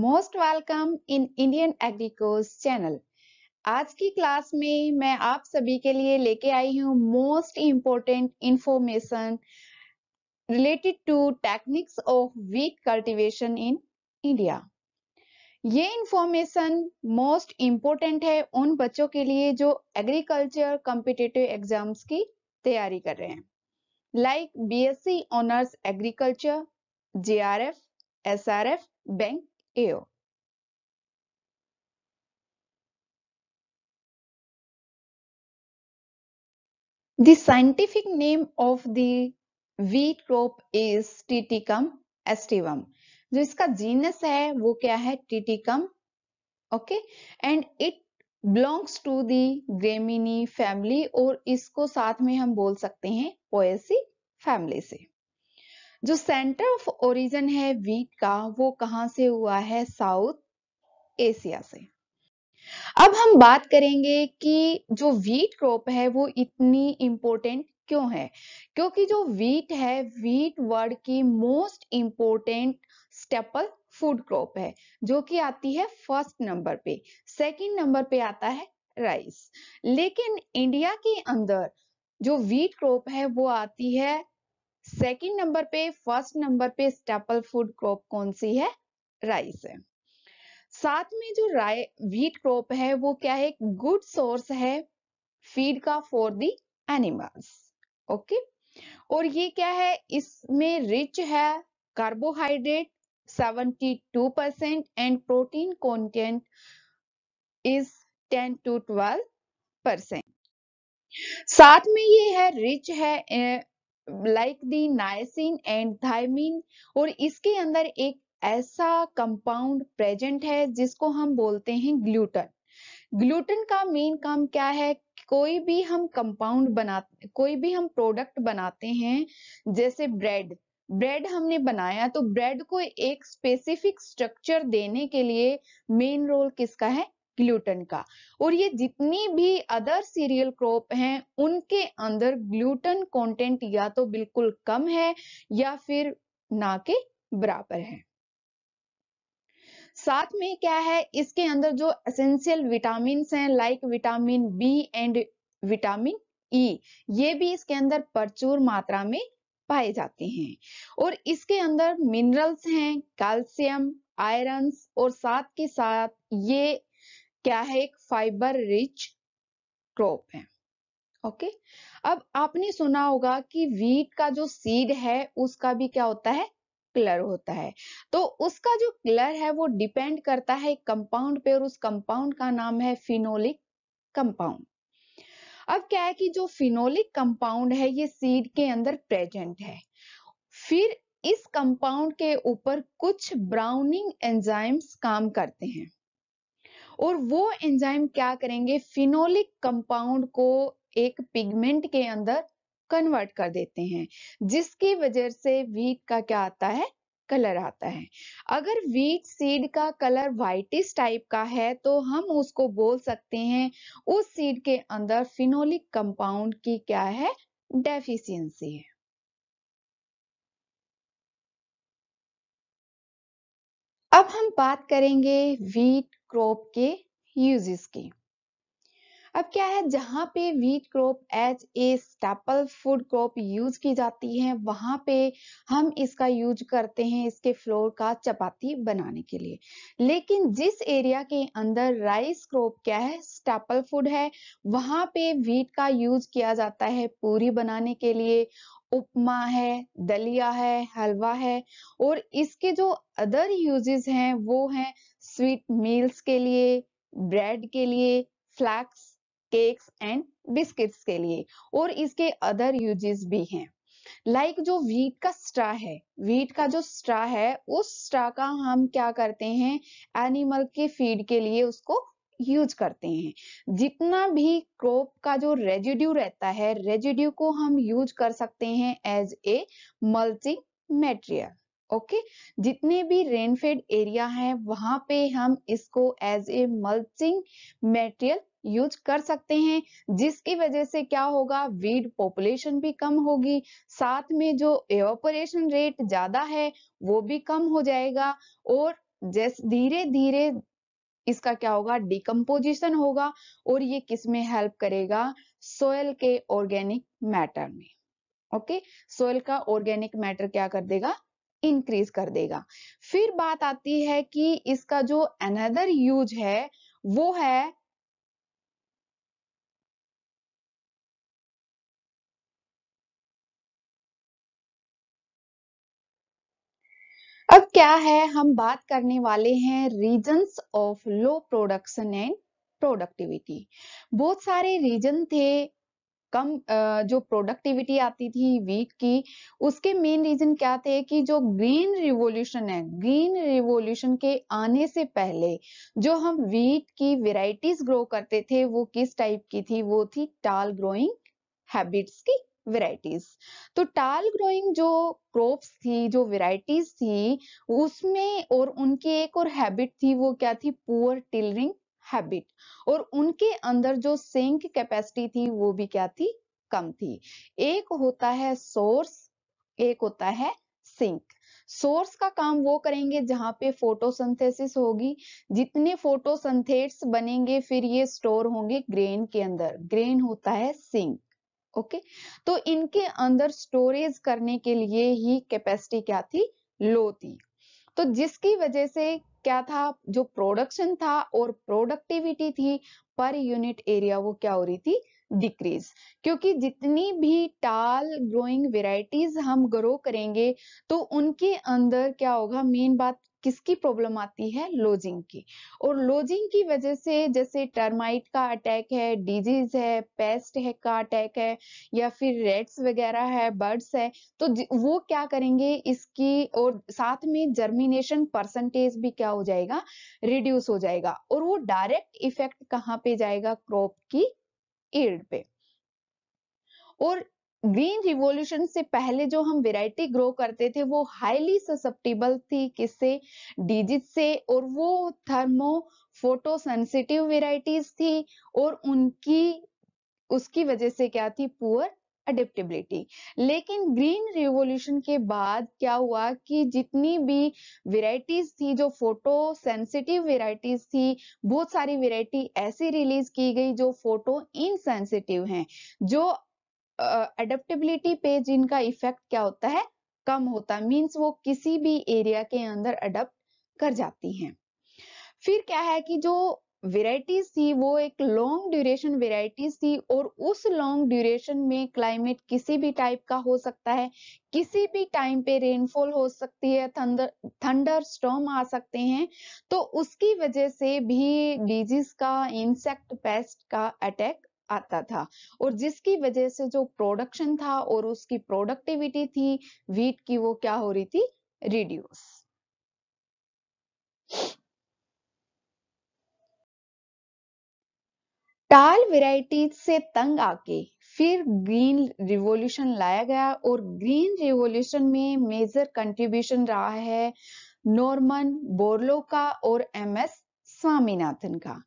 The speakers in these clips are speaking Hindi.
Most welcome in Indian agricourse channel आज की क्लास में मैं आप सभी के लिए लेके आई हूँ most important information related to techniques of wheat cultivation in India ये इंफॉर्मेशन मोस्ट इम्पोर्टेंट है उन बच्चों के लिए जो एग्रीकल्चर कॉम्पिटेटिव एग्जाम्स की तैयारी कर रहे हैं like B S C honours agriculture J R F S R F bank ew. The scientific name of the wheat crop is Triticum astivum. जो इसका जीनस है वो क्या है Triticum okay and it belongs to the Gramineae family और इसको साथ में हम बोल सकते हैं पोएसी फैमिली से जो सेंटर ऑफ ओरिजिन है वीट का वो कहा से हुआ है साउथ एशिया से अब हम बात करेंगे कि जो वीट क्रॉप है वो इतनी इम्पोर्टेंट क्यों है क्योंकि जो वीट है वीट वर्ड की most important staple food crop है जो कि आती है फर्स्ट नंबर पे सेकंड नंबर पे आता है राइस लेकिन इंडिया के अंदर जो वीट क्रॉप है वो आती है सेकंड नंबर पे फर्स्ट नंबर पे स्टेपल फूड क्रॉप कौन सी है राइस है साथ में जो राय व्हीट क्रॉप है वो क्या है गुड सोर्स है फीड का फॉर दी एनिमल्स ओके और ये क्या है इसमें रिच है carbohydrate 72 percent and protein content is 10 to 12 percent साथ में ये है रिच है like the niacin and thiamine और इसके अंदर एक ऐसा कंपाउंड प्रेजेंट है जिसको हम बोलते हैं ग्लूटन ग्लूटन का मेन काम क्या है कोई भी हम कंपाउंड बना कोई भी हम प्रोडक्ट बनाते हैं जैसे ब्रेड ब्रेड हमने बनाया तो ब्रेड को एक स्पेसिफिक स्ट्रक्चर देने के लिए मेन रोल किसका है ग्लूटन का और ये जितनी भी अदर सीरियल क्रॉप हैं उनके अंदर ग्लूटन कंटेंट या तो बिल्कुल कम है या फिर ना के बराबर है साथ में क्या है इसके अंदर जो एसेंशियल विटामिन हैं like vitamin B and vitamin E ये भी इसके अंदर प्रचुर मात्रा में पाए जाते हैं और इसके अंदर मिनरल्स हैं कैल्शियम आयरन्स और साथ के साथ ये क्या है एक फाइबर रिच क्रॉप है ओके अब आपने सुना होगा कि वीट का जो सीड है उसका भी क्या होता है कलर होता है तो उसका जो कलर है वो डिपेंड करता है कंपाउंड पे और उस कंपाउंड का नाम है फिनोलिक कंपाउंड अब क्या है कि जो फिनोलिक कंपाउंड है ये सीड के अंदर प्रेजेंट है फिर इस कंपाउंड के ऊपर कुछ ब्राउनिंग एंजाइम्स काम करते हैं और वो एंजाइम क्या करेंगे फिनोलिक कंपाउंड को एक पिगमेंट के अंदर कन्वर्ट कर देते हैं जिसकी वजह से वीट का क्या आता है कलर आता है अगर वीट सीड का कलर वाइटिस टाइप का है तो हम उसको बोल सकते हैं उस सीड के अंदर फिनोलिक कंपाउंड की क्या है डेफिशिएंसी है अब हम बात करेंगे वीट क्रॉप के यूजेस के अब क्या है जहां पे wheat crop as a staple food crop use की जाती है वहां पे हम इसका यूज करते हैं इसके फ्लोर का चपाती बनाने के लिए लेकिन जिस एरिया के अंदर राइस क्रॉप क्या है स्टेपल फूड है वहां पे व्हीट का यूज किया जाता है पूरी बनाने के लिए उपमा है दलिया है हलवा है और इसके जो अदर यूजेस हैं वो हैं स्वीट मील्स के लिए ब्रेड के लिए फ्लैक्स केक्स एंड बिस्किट्स के लिए और इसके अदर यूजेस भी हैं लाइक like जो व्हीट का स्ट्रा है व्हीट का जो स्ट्रा है उस स्ट्रा का हम क्या करते हैं एनिमल के फीड के लिए उसको यूज करते हैं जितना भी क्रॉप का जो रेजिड्यू रहता है रेजिड्यू को हम यूज कर सकते हैं as a mulching material okay जितने भी रेनफेड एरिया है वहां पे हम इसको as a mulching material use कर सकते हैं जिसकी वजह से क्या होगा वीड पॉपुलेशन भी कम होगी साथ में जो एवोपरेशन रेट ज्यादा है वो भी कम हो जाएगा और जैसे धीरे धीरे इसका क्या होगा डिकम्पोजिशन होगा और ये किस में हेल्प करेगा सोयल के ऑर्गेनिक मैटर में ओके सोयल का ऑर्गेनिक मैटर क्या कर देगा इंक्रीज कर देगा फिर बात आती है कि इसका जो अनदर यूज है वो है अब क्या है हम बात करने वाले हैं reasons of low production and productivity बहुत सारे रीजन थे कम जो प्रोडक्टिविटी आती थी वीट की उसके मेन रीजन क्या थे कि जो ग्रीन रिवॉल्यूशन है ग्रीन रिवॉल्यूशन के आने से पहले जो हम वीट की वेराइटीज ग्रो करते थे वो किस टाइप की थी वो थी टाल ग्रोइंग हैबिट्स की वेराइटीज तो टाल ग्रोइंग जो क्रॉप्स थी जो वेराइटीज थी उसमें और उनकी एक और हैबिट थी वो क्या थी पुअर टिलरिंग हैबिट और उनके अंदर जो सिंक कैपेसिटी थी वो भी क्या थी कम थी एक होता है सोर्स एक होता है सिंक सोर्स का काम वो करेंगे जहां पे फोटोसिंथेसिस होगी जितने फोटोसिंथेट्स बनेंगे फिर ये स्टोर होंगे ग्रेन के अंदर ग्रेन होता है सिंक ओके तो इनके अंदर स्टोरेज करने के लिए ही कैपेसिटी क्या थी लो थी तो जिसकी वजह से क्या था जो प्रोडक्शन था और प्रोडक्टिविटी थी पर यूनिट एरिया वो क्या हो रही थी डिक्रीज क्योंकि जितनी भी टाल ग्रोइंग वेराइटीज हम ग्रो करेंगे तो उनके अंदर क्या होगा मेन बात किसकी प्रॉब्लम आती है लोजिंग की और लोजिंग की वजह से जैसे टर्माइट का अटैक है डिजीज है पेस्ट है का अटैक है या फिर रेड्स वगैरह है बर्ड्स है तो वो क्या करेंगे इसकी और साथ में जर्मिनेशन परसेंटेज भी क्या हो जाएगा रिड्यूस हो जाएगा और वो डायरेक्ट इफेक्ट कहाँ पे जाएगा क्रॉप की ईड पे और ग्रीन रिवॉल्यूशन से पहले जो हम वैरायटी ग्रो करते थे वो हाईली ससेप्टेबल थी किससे डिजिट से और वो थर्मो फोटो सेंसिटिव वेराइटीज थी और उनकी उसकी वजह से क्या थी पुअर अडेप्टेबिलिटी लेकिन ग्रीन रिवॉल्यूशन के बाद क्या हुआ कि जितनी भी वेराइटीज थी जो फोटो सेंसिटिव वेराइटीज थी बहुत सारी वेराइटी ऐसी रिलीज की गई जो फोटो इनसेंसिटिव हैं जो uh, पे जिनका इफेक्ट क्या होता है कम होता है मीन्स वो किसी भी एरिया के अंदर अडेप्ट कर जाती हैं फिर क्या है कि जो वेराइटीज थी वो एक लॉन्ग ड्यूरेशन वेराइटीज थी और उस लॉन्ग ड्यूरेशन में क्लाइमेट किसी भी टाइप का हो सकता है किसी भी टाइम पे रेनफॉल हो सकती है थंडर थंडर स्टॉम आ सकते हैं तो उसकी वजह से भी डिजीज का इंसेक्ट पेस्ट का अटैक आता था और जिसकी वजह से जो प्रोडक्शन था और उसकी प्रोडक्टिविटी थी वीट की वो क्या हो रही थी रिड्यूस टाल वेराइटी से तंग आके फिर ग्रीन रिवॉल्यूशन लाया गया और ग्रीन रिवॉल्यूशन में मेजर कंट्रीब्यूशन रहा है नॉर्मन बोर्लो का और एम एस स्वामीनाथन का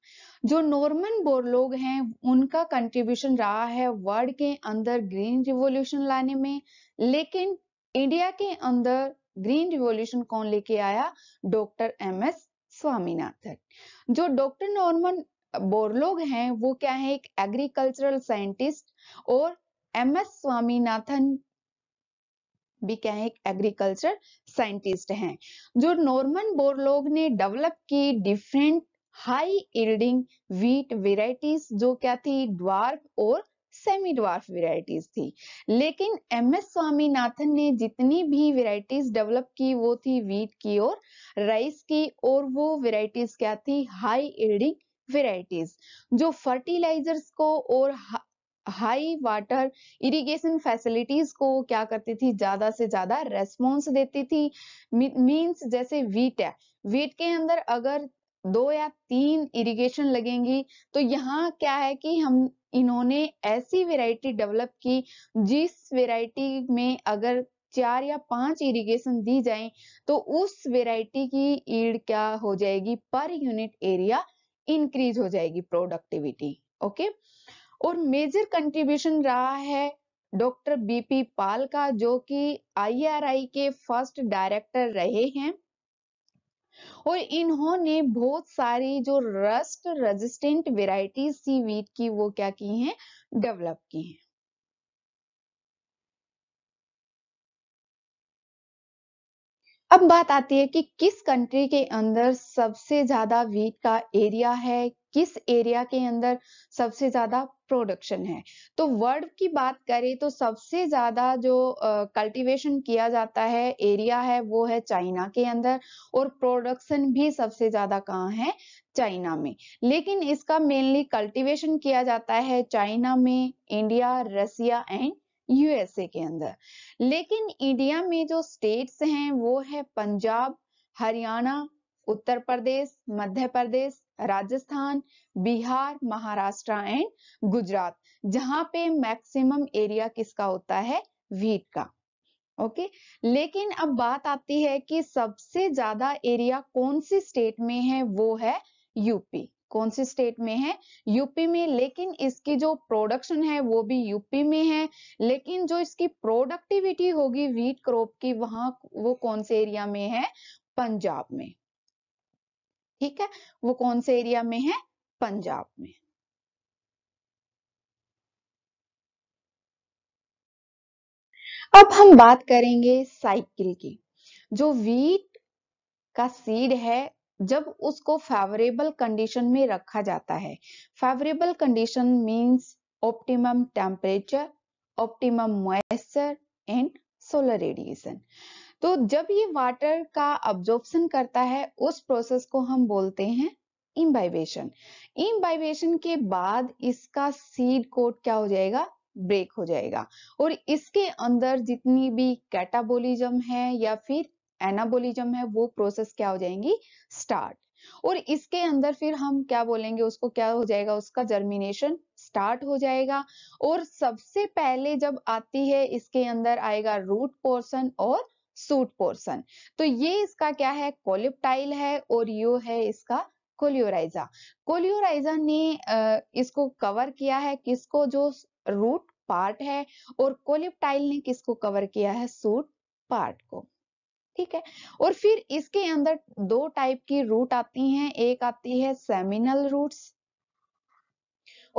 जो नॉर्मन बोरलोग हैं उनका कंट्रीब्यूशन रहा है वर्ल्ड के अंदर ग्रीन रिवॉल्यूशन लाने में लेकिन इंडिया के अंदर ग्रीन रिवॉल्यूशन कौन लेके आया डॉक्टर एम एस स्वामीनाथन जो डॉक्टर नॉर्मन बोरलोग हैं वो क्या है एक एग्रीकल्चरल साइंटिस्ट और एम एस स्वामीनाथन भी क्या है एक एग्रीकल्चर साइंटिस्ट हैं जो नॉर्मन बोरलोग ने डेवलप की different high yielding wheat varieties जो क्या थी ड्वार्फ और सेमी ड्वार्फ वेराइटीज थी लेकिन एम एस स्वामीनाथन ने जितनी भी वेराइटीज डेवलप की वो थी वीट की और राइस की और वो वेराइटीज क्या थी हाई इल्डिंग वेराइटीज जो फर्टिलाइजर्स को और हाई वाटर इरिगेशन फैसिलिटीज को क्या करती थी ज्यादा से ज्यादा रेस्पॉन्स देती थी मीन्स जैसे वीट है वीट के अंदर अगर दो या तीन इरिगेशन लगेंगी तो यहाँ क्या है कि हम इन्होंने ऐसी वेराइटी डेवलप की जिस वेराइटी में अगर चार या पांच इरिगेशन दी जाए तो उस वेराइटी की ईड क्या हो जाएगी पर यूनिट एरिया इंक्रीज हो जाएगी प्रोडक्टिविटी ओके और मेजर कंट्रीब्यूशन रहा है डॉक्टर बीपी पाल का जो कि आईआरआई के फर्स्ट डायरेक्टर रहे हैं और इन्होंने बहुत सारी जो रस्ट रेजिस्टेंट वेराइटीज थी वीट की वो क्या की हैं डेवलप की हैं अब बात आती है कि किस कंट्री के अंदर सबसे ज्यादा वीट का एरिया है किस एरिया के अंदर सबसे ज्यादा प्रोडक्शन है तो वर्ड की बात करें तो सबसे ज्यादा जो कल्टीवेशन uh, किया जाता है एरिया है वो है चाइना के अंदर और प्रोडक्शन भी सबसे ज्यादा कहाँ है चाइना में लेकिन इसका मेनली कल्टीवेशन किया जाता है चाइना में इंडिया रसिया एंड यूएसए के अंदर लेकिन इंडिया में जो स्टेट्स हैं वो है पंजाब हरियाणा उत्तर प्रदेश मध्य प्रदेश राजस्थान बिहार महाराष्ट्र एंड गुजरात जहां पे मैक्सिमम एरिया किसका होता है व्हीट का ओके लेकिन अब बात आती है कि सबसे ज्यादा एरिया कौन सी स्टेट में है वो है यूपी कौन सी स्टेट में है यूपी में लेकिन इसकी जो प्रोडक्शन है वो भी यूपी में है लेकिन जो इसकी प्रोडक्टिविटी होगी व्हीट क्रॉप की वहां वो कौन से एरिया में है पंजाब में ठीक है वो कौन से एरिया में है पंजाब में अब हम बात करेंगे साइकिल की जो वीट का सीड है जब उसको फेवरेबल कंडीशन में रखा जाता है favourable condition means optimum temperature optimum moisture and solar radiation तो जब ये वाटर का ऑब्जॉर्प्शन करता है उस प्रोसेस को हम बोलते हैं इम्बाइबेशन इम्बाइबेशन के बाद इसका सीड कोट क्या हो जाएगा ब्रेक हो जाएगा और इसके अंदर जितनी भी कैटाबोलिज्म है या फिर एनाबोलिज्म है वो प्रोसेस क्या हो जाएंगी स्टार्ट और इसके अंदर फिर हम क्या बोलेंगे उसको क्या हो जाएगा उसका जर्मिनेशन स्टार्ट हो जाएगा और सबसे पहले जब आती है इसके अंदर आएगा रूट पोर्शन और सूट पोर्सन तो ये इसका क्या है कोलिप्टाइल है और यो है इसका कोलियोराइजा कोलियोराइजा ने इसको कवर किया है किसको जो रूट पार्ट है और कोलिप्टाइल ने किसको कवर किया है सूट पार्ट को ठीक है और फिर इसके अंदर दो टाइप की रूट आती हैं एक आती है सेमिनल रूट्स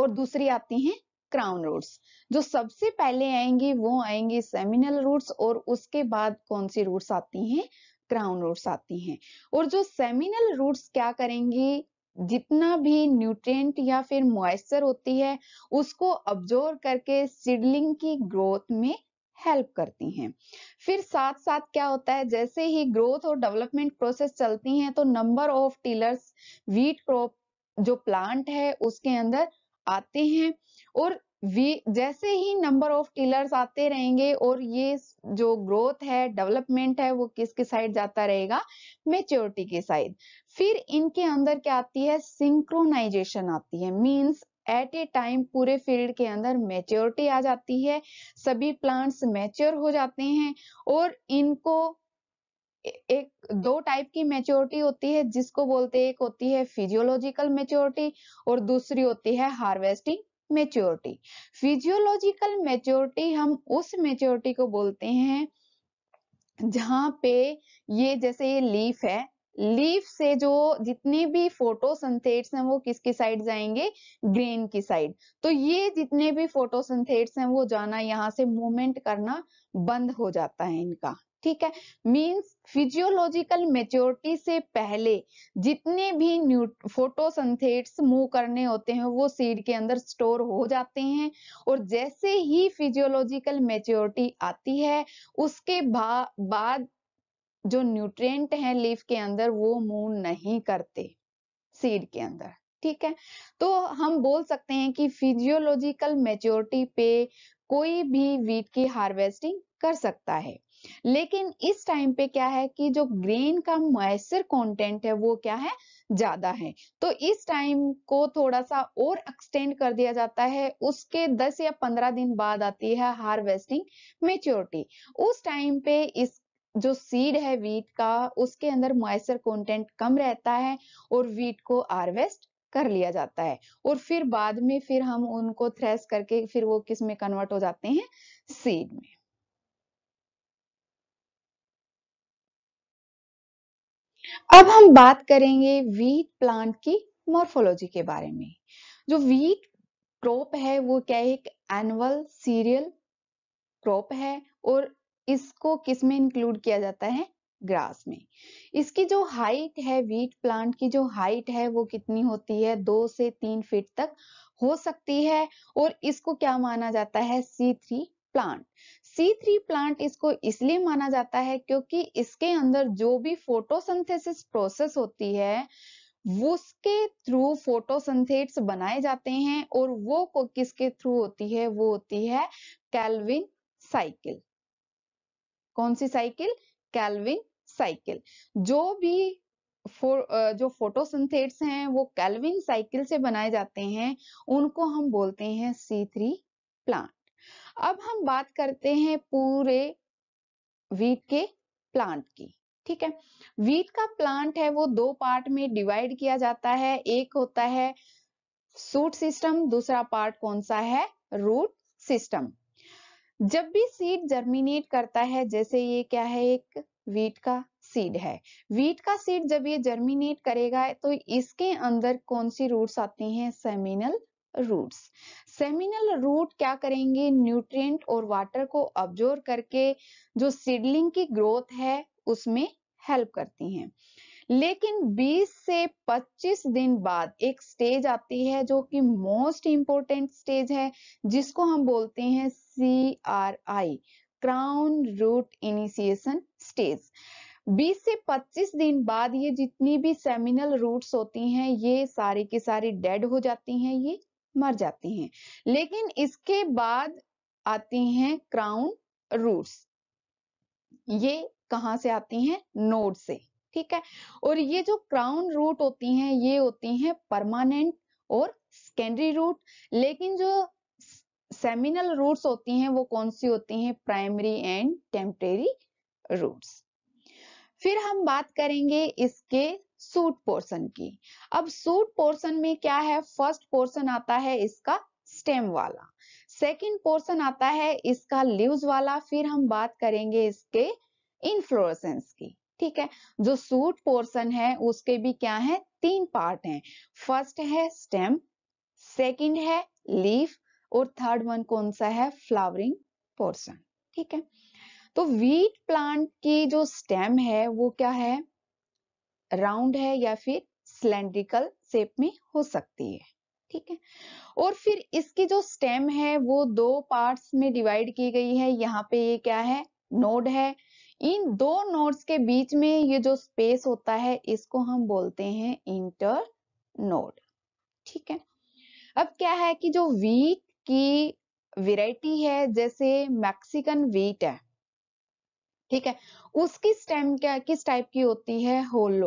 और दूसरी आती है क्राउन रूट्स जो सबसे पहले आएंगी वो आएंगी सेमिनल रूट्स और उसके बाद कौन सी रूट्स आती हैं क्राउन रूट्स आती हैं और जो सेमिनल रूट्स क्या करेंगे जितना भी न्यूट्रिएंट या फिर मॉइस्चर होती है उसको अब्जोर्व करके सीडलिंग की ग्रोथ में हेल्प करती हैं फिर साथ साथ क्या होता है जैसे ही ग्रोथ और डेवलपमेंट प्रोसेस चलती हैं तो number of tillers wheat crop जो प्लांट है उसके अंदर आते हैं और वी जैसे ही नंबर ऑफ टीलर्स आते रहेंगे और ये जो ग्रोथ है डेवलपमेंट है वो किसके साइड जाता रहेगा मेच्योरिटी के साइड फिर इनके अंदर क्या आती है सिंक्रोनाइजेशन आती है मींस एट ए टाइम पूरे फील्ड के अंदर मेच्योरिटी आ जाती है सभी प्लांट्स मेच्योर हो जाते हैं और इनको एक दो टाइप की मेच्योरिटी होती है जिसको बोलते एक होती है फिजियोलॉजिकल मेच्योरिटी और दूसरी होती है हार्वेस्टिंग मेच्योरिटी फिजियोलॉजिकल मेच्योरिटी हम उस मेच्योरिटी को बोलते हैं जहां पे ये जैसे ये लीफ है लीफ से जो जितने भी फोटोसिंथेट्स हैं वो किसकी साइड जाएंगे ग्रेन की साइड तो ये जितने भी फोटोसिंथेट्स हैं वो जाना यहाँ से मूवमेंट करना बंद हो जाता है इनका ठीक है मींस फिजियोलॉजिकल मेच्योरिटी से पहले जितने भी फोटोसंथेट्स मूव करने होते हैं वो सीड के अंदर स्टोर हो जाते हैं और जैसे ही फिजियोलॉजिकल मेच्योरिटी आती है उसके बाद जो न्यूट्रिएंट हैं लीफ के अंदर वो मूव नहीं करते सीड के अंदर ठीक है तो हम बोल सकते हैं कि फिजियोलॉजिकल मेच्योरिटी पे कोई भी वीट की हार्वेस्टिंग कर सकता है लेकिन इस टाइम पे क्या है कि जो ग्रेन का मैसर कंटेंट है वो क्या है ज्यादा है तो इस टाइम को थोड़ा सा और एक्सटेंड कर दिया जाता है उसके 10 या 15 दिन बाद आती है हार्वेस्टिंग मेच्योरिटी उस टाइम पे इस जो सीड है वीट का उसके अंदर मॉइस्चर कंटेंट कम रहता है और वीट को हार्वेस्ट कर लिया जाता है और फिर बाद में फिर हम उनको थ्रेस करके फिर वो किस में कन्वर्ट हो जाते हैं सीड में अब हम बात करेंगे वीट प्लांट की मॉर्फोलॉजी के बारे में जो वीट क्रॉप है वो क्या एक एनुअल सीरियल क्रॉप है और इसको किस में इंक्लूड किया जाता है ग्रास में इसकी जो हाइट है वीट प्लांट की जो हाइट है वो कितनी होती है दो से तीन फीट तक हो सकती है और इसको क्या माना जाता है सी थ्री प्लांट C3 प्लांट इसको इसलिए माना जाता है क्योंकि इसके अंदर जो भी फोटोसिंथेसिस प्रोसेस होती है उसके थ्रू फोटोसिंथेट्स बनाए जाते हैं और वो को किसके थ्रू होती है वो होती है कैलविन साइकिल कौन सी साइकिल कैलविन साइकिल जो भी फो, जो फोटोसिंथेट्स हैं वो कैलविन साइकिल से बनाए जाते हैं उनको हम बोलते हैं सी थ्री प्लांट अब हम बात करते हैं पूरे वीट के प्लांट की ठीक है वीट का प्लांट है वो दो पार्ट में डिवाइड किया जाता है एक होता है सूट सिस्टम दूसरा पार्ट कौन सा है रूट सिस्टम जब भी सीड जर्मिनेट करता है जैसे ये क्या है एक वीट का सीड है वीट का सीड जब ये जर्मिनेट करेगा तो इसके अंदर कौन सी रूट्स आती हैं सेमिनल रूट्स सेमिनल रूट क्या करेंगे न्यूट्रिएंट और वाटर को ऑब्जोर्व करके जो सीडलिंग की ग्रोथ है उसमें हेल्प करती हैं लेकिन 20 से 25 दिन बाद एक स्टेज आती है जो कि मोस्ट इंपोर्टेंट स्टेज है जिसको हम बोलते हैं C R I crown root initiation stage 20 से 25 दिन बाद ये जितनी भी सेमिनल रूट्स होती हैं ये सारी की सारी डेड हो जाती हैं ये मर जाते हैं लेकिन इसके बाद आते हैं क्राउन रूट्स ये कहाँ से आती हैं नोड से ठीक है और ये जो क्राउन रूट होती हैं ये होती हैं परमानेंट और सेकेंडरी रूट लेकिन जो सेमिनल रूट्स होती हैं वो कौन सी होती हैं प्राइमरी एंड टेम्परेरी रूट्स फिर हम बात करेंगे इसके सूट पोर्शन की अब सूट पोर्शन में क्या है फर्स्ट पोर्शन आता है इसका स्टेम वाला सेकंड पोर्शन आता है इसका लीव्स वाला फिर हम बात करेंगे इसके इनफ्लोरसेंस की ठीक है जो सूट पोर्शन है उसके भी क्या है तीन पार्ट हैं फर्स्ट है स्टेम सेकंड है लीफ और थर्ड वन कौन सा है फ्लावरिंग पोर्शन ठीक है तो वीट प्लांट की जो स्टेम है वो क्या है राउंड है या फिर सिलेंड्रिकल शेप में हो सकती है ठीक है और फिर इसकी जो स्टेम है वो दो पार्ट्स में डिवाइड की गई है यहाँ पे ये क्या है नोड है इन दो नोड्स के बीच में ये जो स्पेस होता है इसको हम बोलते हैं इंटर नोड ठीक है अब क्या है कि जो वीट की वेराइटी है जैसे मैक्सिकन वीट है ठीक है उसकी स्टेम क्या किस टाइप की होती है होलो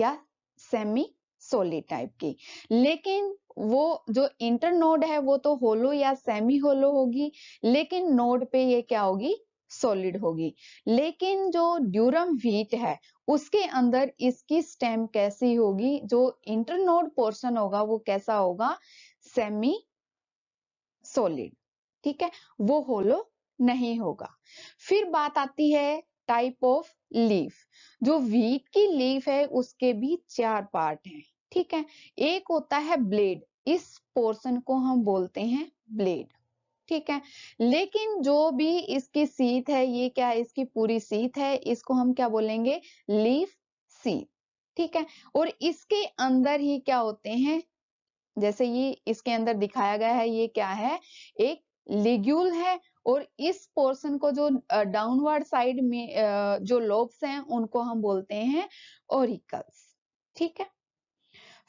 या सेमी सोलिड टाइप की लेकिन वो जो इंटर नोड है वो तो होलो या सेमी होलो होगी लेकिन नोड पे ये क्या होगी सॉलिड होगी लेकिन जो ड्यूरम व्हीट है उसके अंदर इसकी स्टेम कैसी होगी जो इंटरनोड पोर्शन होगा वो कैसा होगा सेमी सॉलिड ठीक है वो होलो नहीं होगा फिर बात आती है टाइप ऑफ लीफ जो वीट की लीफ है उसके भी चार पार्ट हैं ठीक है एक होता है ब्लेड इस पोर्शन को हम बोलते हैं ब्लेड ठीक है लेकिन जो भी इसकी सीथ है ये क्या इसकी पूरी सीथ है इसको हम क्या बोलेंगे लीफ सी ठीक है और इसके अंदर ही क्या होते हैं जैसे ये इसके अंदर दिखाया गया है ये क्या है एक लिग्यूल है और इस पोर्शन को जो डाउनवर्ड साइड में जो लोब्स हैं उनको हम बोलते हैं ओरिकल्स ठीक है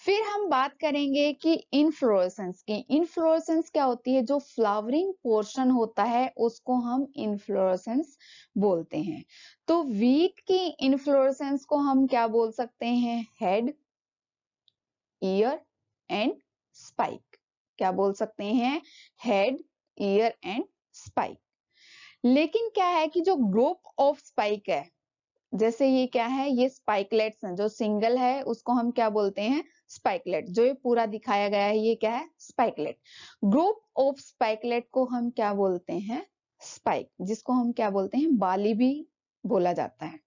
फिर हम बात करेंगे कि इनफ्लोरसेंस की इनफ्लोरसेंस क्या होती है जो फ्लावरिंग पोर्शन होता है उसको हम इनफ्लोरसेंस बोलते हैं तो वीट की इनफ्लोरसेंस को हम क्या बोल सकते हैं हेड ईयर एंड स्पाइक क्या बोल सकते हैं हेड ईयर एंड स्पाइक लेकिन क्या है कि जो ग्रुप ऑफ स्पाइक है जैसे ये क्या है ये स्पाइकलेट्स हैं जो सिंगल है उसको हम क्या बोलते हैं स्पाइकलेट जो ये पूरा दिखाया गया है ये क्या है स्पाइकलेट ग्रुप ऑफ स्पाइकलेट को हम क्या बोलते हैं स्पाइक जिसको हम क्या बोलते हैं बाली भी बोला जाता है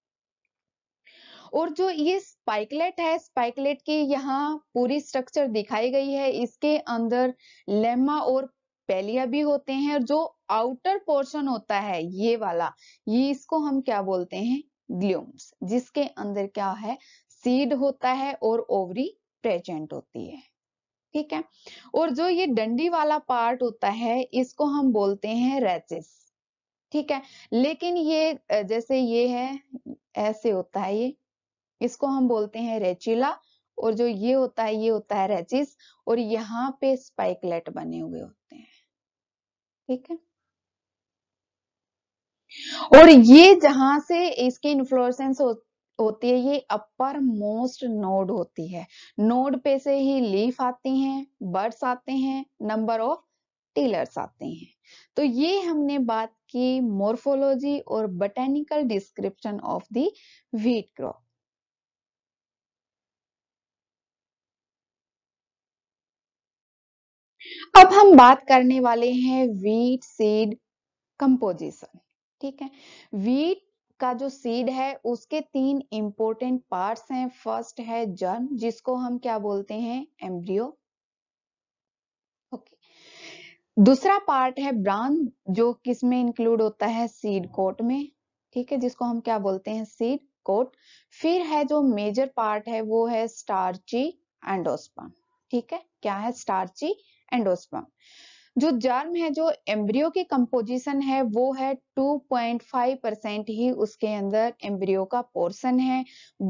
और जो ये स्पाइकलेट है स्पाइकलेट की यहाँ पूरी स्ट्रक्चर दिखाई गई है इसके अंदर लेमा और पेलिया भी होते हैं और जो आउटर पोर्शन होता है ये वाला ये इसको हम क्या बोलते हैं ग्ल्यूम्स जिसके अंदर क्या है सीड होता है और ओवरी प्रेजेंट होती है ठीक है और जो ये डंडी वाला पार्ट होता है इसको हम बोलते हैं रेचिस ठीक है लेकिन ये जैसे ये है ऐसे होता है ये इसको हम बोलते हैं रेचिला और जो ये होता है ये होता है रेचिस और यहाँ पे स्पाइकलेट बने हुए होते हैं ठीक है और ये जहां से इसकी इन्फ्लोसेंस हो, होती है ये अपर मोस्ट नोड होती है नोड पे से ही लीफ आती हैं बर्ड्स आते हैं नंबर ऑफ टेलर्स आते हैं तो ये हमने बात की मोर्फोलॉजी और botanical description of the wheat crop अब हम बात करने वाले हैं वीट सीड कंपोजिशन ठीक है वीट का जो सीड है उसके तीन इंपॉर्टेंट पार्ट्स हैं फर्स्ट है जर्म जिसको हम क्या बोलते हैं एम्ब्रियो ओके दूसरा पार्ट है ब्रांड जो किसमें इंक्लूड होता है सीड कोट में ठीक है जिसको हम क्या बोलते हैं सीड कोट फिर है जो मेजर पार्ट है वो है स्टार्ची एंडोस्पन ठीक है क्या है स्टार्ची एंडोस्पर्म जो जर्म है जो एम्ब्रियो की कंपोजिशन है वो है 2.5 परसेंट ही उसके अंदर एम्ब्रियो का पोर्शन है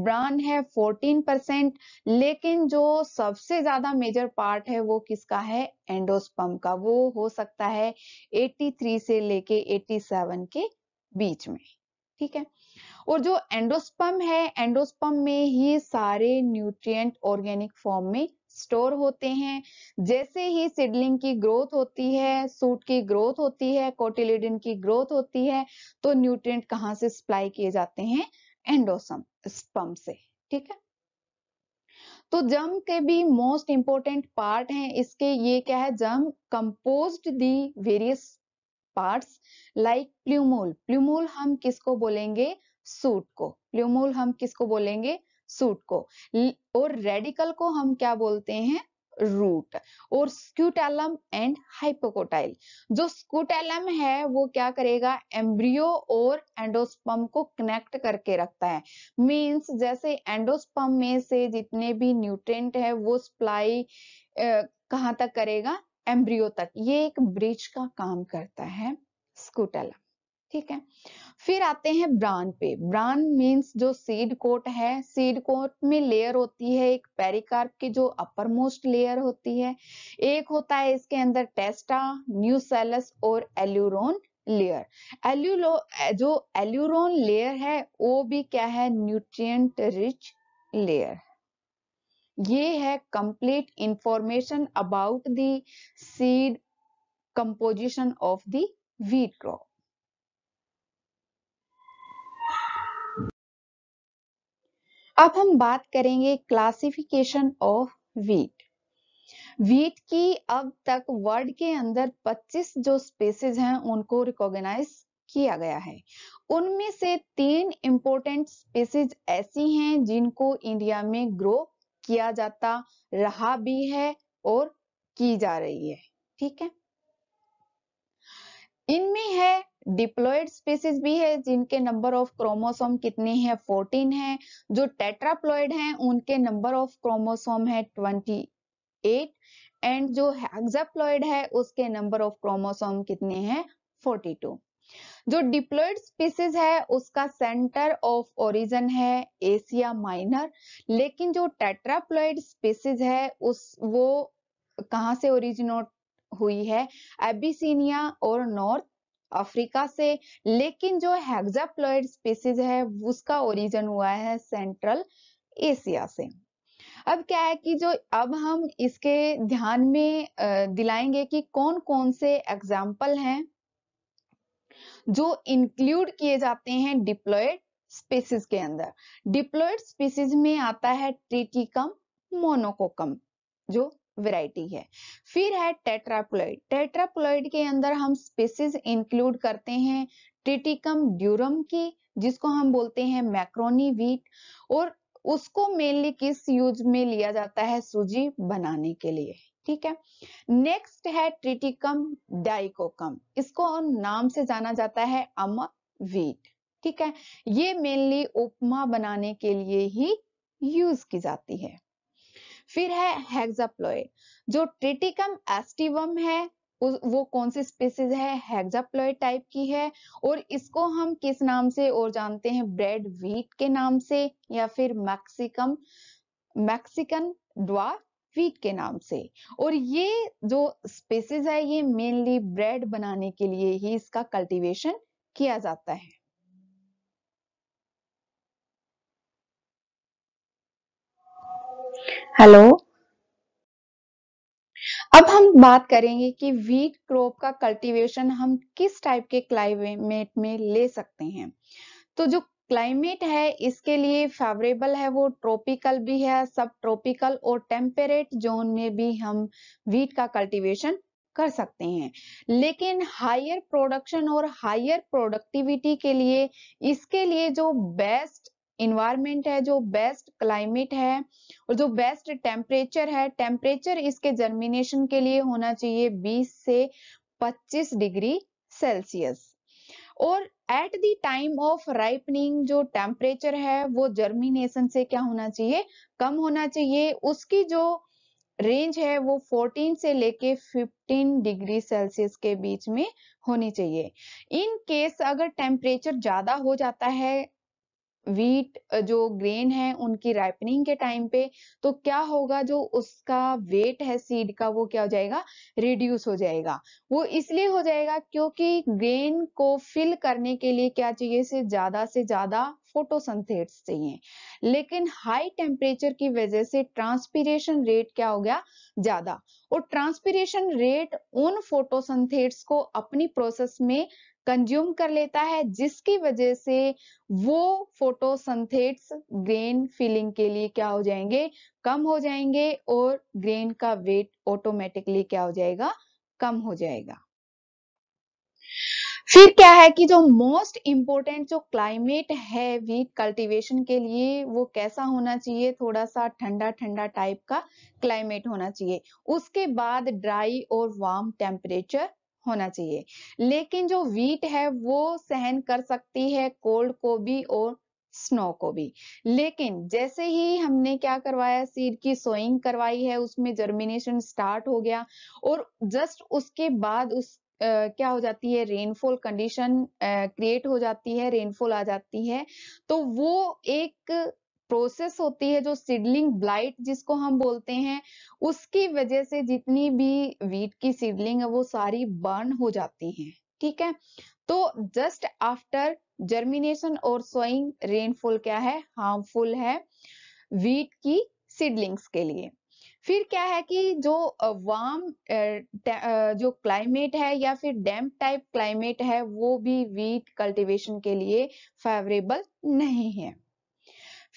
ब्रान है 14 परसेंट लेकिन जो सबसे ज्यादा मेजर पार्ट है वो किसका है एंडोस्पम का वो हो सकता है 83 से लेके 87 के बीच में ठीक है और जो एंडोस्पम है एंडोस्पम में ही सारे न्यूट्रिएंट ऑर्गेनिक फॉर्म में स्टोर होते हैं जैसे ही सिडलिंग की ग्रोथ होती है सूट की ग्रोथ होती है कोटिलिडन की ग्रोथ होती है तो न्यूट्रिएंट कहाँ से सप्लाई किए जाते हैं एंडोसम स्पम से ठीक है तो जम के भी मोस्ट इंपॉर्टेंट पार्ट हैं इसके ये क्या है germ compose the various parts like plumule plumule हम किसको बोलेंगे सूट को प्ल्यूमोल हम किसको बोलेंगे सूट को और रेडिकल को हम क्या बोलते हैं रूट और स्क्यूटेलम एंड हाइपोकोटाइल जो स्कूटेलम है वो क्या करेगा एम्ब्रियो और एंडोस्पम को कनेक्ट करके रखता है मींस जैसे एंडोस्पम में से जितने भी न्यूट्रेंट है वो सप्लाई कहाँ तक करेगा एम्ब्रियो तक ये एक ब्रिज का काम करता है स्कूटेलम ठीक है फिर आते हैं ब्रान पे ब्रान मीन्स जो सीड कोट है सीड कोट में लेयर होती है एक पेरिकार्प की जो अपर मोस्ट लेयर होती है एक होता है इसके अंदर टेस्टा न्यूसेलस और एल्यूरोन लेयर एल्यूलो जो एल्यूरोन लेयर है वो भी क्या है न्यूट्रिएंट रिच लेयर ये है complete information about the seed composition of the wheat crop अब हम बात करेंगे क्लासिफिकेशन ऑफ वीट वीट की अब तक वर्ल्ड के अंदर 25 जो स्पेसिस हैं उनको रिकॉग्नाइज किया गया है उनमें से तीन इंपॉर्टेंट स्पेसिस ऐसी हैं जिनको इंडिया में ग्रो किया जाता रहा भी है और की जा रही है ठीक है इनमें है डिप्लॉयड स्पीसीज भी है जिनके नंबर ऑफ क्रोमोसोम कितने हैं 14 है जो टेट्राप्लॉयड हैं उनके नंबर ऑफ क्रोमोसोम है 28 एंड जो हेक्साप्लॉयड है उसके नंबर ऑफ क्रोमोसोम कितने हैं 42 जो डिप्लॉयड स्पीसीज है उसका सेंटर ऑफ ओरिजिन है एशिया माइनर लेकिन जो टेट्राप्लॉयड स्पीसीज है उस वो कहां से ओरिजिनेट हुई है एबिसिनिया और नॉर्थ अफ्रीका से लेकिन जो हेक्साप्लॉइड स्पीसीज है उसका ओरिजिन हुआ है सेंट्रल एशिया से अब क्या है कि जो अब हम इसके ध्यान में दिलाएंगे कि कौन कौन से एग्जाम्पल हैं जो इंक्लूड किए जाते हैं डिप्लॉयड स्पीसीज के अंदर डिप्लॉयड स्पीसीज में आता है ट्रिटिकम मोनोकोकम जो वैरायटी है फिर है टेट्राप्लॉइड टेट्राप्लॉइड के अंदर हम स्पीसीज इंक्लूड करते हैं ट्रिटिकम ड्यूरम की जिसको हम बोलते हैं मैक्रोनी वीट और उसको मेनली किस यूज में लिया जाता है सूजी बनाने के लिए ठीक है नेक्स्ट है ट्रिटिकम डाइकोकम इसको नाम से जाना जाता है अम वीट ठीक है ये मेनली उपमा बनाने के लिए ही यूज की जाती है फिर है हेक्साप्लॉय जो ट्रिटिकम एस्टिवम है वो कौन सी स्पीसीज है हेक्साप्लॉय टाइप की है और इसको हम किस नाम से और जानते हैं ब्रेड व्हीट के नाम से या फिर मैक्सिकम मैक्सिकन ड्वा वीट के नाम से और ये जो स्पेसिस है ये मेनली ब्रेड बनाने के लिए ही इसका कल्टीवेशन किया जाता है हेलो अब हम बात करेंगे कि वीट क्रॉप का कल्टीवेशन हम किस टाइप के क्लाइमेट में ले सकते हैं तो जो क्लाइमेट है इसके लिए फेवरेबल है वो ट्रॉपिकल भी है सब ट्रॉपिकल और टेम्परेट जोन में भी हम वीट का कल्टीवेशन कर सकते हैं लेकिन हायर प्रोडक्शन और हायर प्रोडक्टिविटी के लिए इसके लिए जो बेस्ट इन्वायरमेंट है जो बेस्ट क्लाइमेट है और जो बेस्ट टेम्परेचर है टेम्परेचर इसके जर्मिनेशन के लिए होना चाहिए 20 से 25 डिग्री सेल्सियस और at the time of ripening जो टेम्परेचर है वो जर्मिनेशन से क्या होना चाहिए कम होना चाहिए उसकी जो रेंज है वो 14 से लेके 15 डिग्री सेल्सियस के बीच में होनी चाहिए इन केस अगर टेम्परेचर ज्यादा हो जाता है वीट जो ग्रेन है उनकी राइपनिंग के टाइम पे तो क्या होगा जो उसका वेट है सीड का वो क्या हो जाएगा रिड्यूस हो जाएगा वो इसलिए हो जाएगा क्योंकि ग्रेन को फिल करने के लिए क्या चाहिए से ज्यादा से ज्यादा फोटोसंथेट्स चाहिए लेकिन हाई टेम्परेचर की वजह से ट्रांसपीरेशन रेट क्या हो गया ज्यादा और ट्रांसपीरेशन रेट उन फोटोसंथेट्स को अपनी प्रोसेस में कंज्यूम कर लेता है जिसकी वजह से वो फोटोसंथेट्स ग्रेन फीलिंग के लिए क्या हो जाएंगे कम हो जाएंगे और ग्रेन का वेट ऑटोमेटिकली क्या हो जाएगा कम हो जाएगा फिर क्या है कि जो मोस्ट इंपोर्टेंट जो क्लाइमेट है वीट कल्टीवेशन के लिए वो कैसा होना चाहिए थोड़ा सा ठंडा ठंडा टाइप का क्लाइमेट होना चाहिए उसके बाद ड्राई और वार्म टेम्परेचर होना चाहिए लेकिन जो वीट है वो सहन कर सकती है कोल्ड को भी और स्नो को भी लेकिन जैसे ही हमने क्या करवाया सीड की सोइंग करवाई है उसमें जर्मिनेशन स्टार्ट हो गया और जस्ट उसके बाद उस Uh, क्या हो जाती है रेनफॉल कंडीशन क्रिएट हो जाती है रेनफॉल आ जाती है तो वो एक प्रोसेस होती है जो सीडलिंग ब्लाइट जिसको हम बोलते हैं उसकी वजह से जितनी भी वीट की सीडलिंग है वो सारी बर्न हो जाती है ठीक है तो जस्ट आफ्टर जर्मिनेशन और सोइंग रेनफॉल क्या है हार्मफुल है वीट की सीडलिंग्स के लिए फिर क्या है कि जो वार्म जो क्लाइमेट है या फिर डैम्प टाइप क्लाइमेट है वो भी वीट कल्टीवेशन के लिए फेवरेबल नहीं है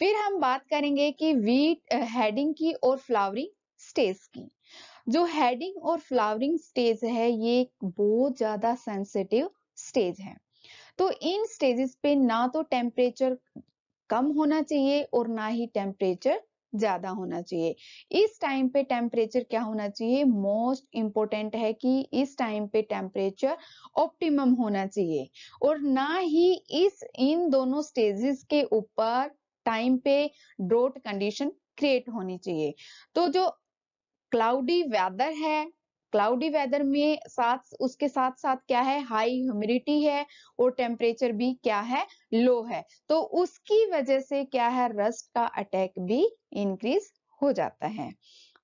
फिर हम बात करेंगे कि वीट हेडिंग की और फ्लावरिंग स्टेज की जो हेडिंग और फ्लावरिंग स्टेज है ये बहुत ज्यादा सेंसिटिव स्टेज है तो इन स्टेजेस पे ना तो टेम्परेचर कम होना चाहिए और ना ही टेम्परेचर ज्यादा होना चाहिए इस टाइम पे टेम्परेचर क्या होना चाहिए मोस्ट इम्पोर्टेंट है कि इस टाइम पे टेम्परेचर ऑप्टिमम होना चाहिए और ना ही इस इन दोनों स्टेजेस के ऊपर टाइम पे ड्रोट कंडीशन क्रिएट होनी चाहिए तो जो क्लाउडी वेदर है क्लाउडी वेदर में साथ उसके साथ साथ क्या है हाई ह्यूमिडिटी है और टेम्परेचर भी क्या है लो है तो उसकी वजह से क्या है रस्ट का अटैक भी इंक्रीज हो जाता है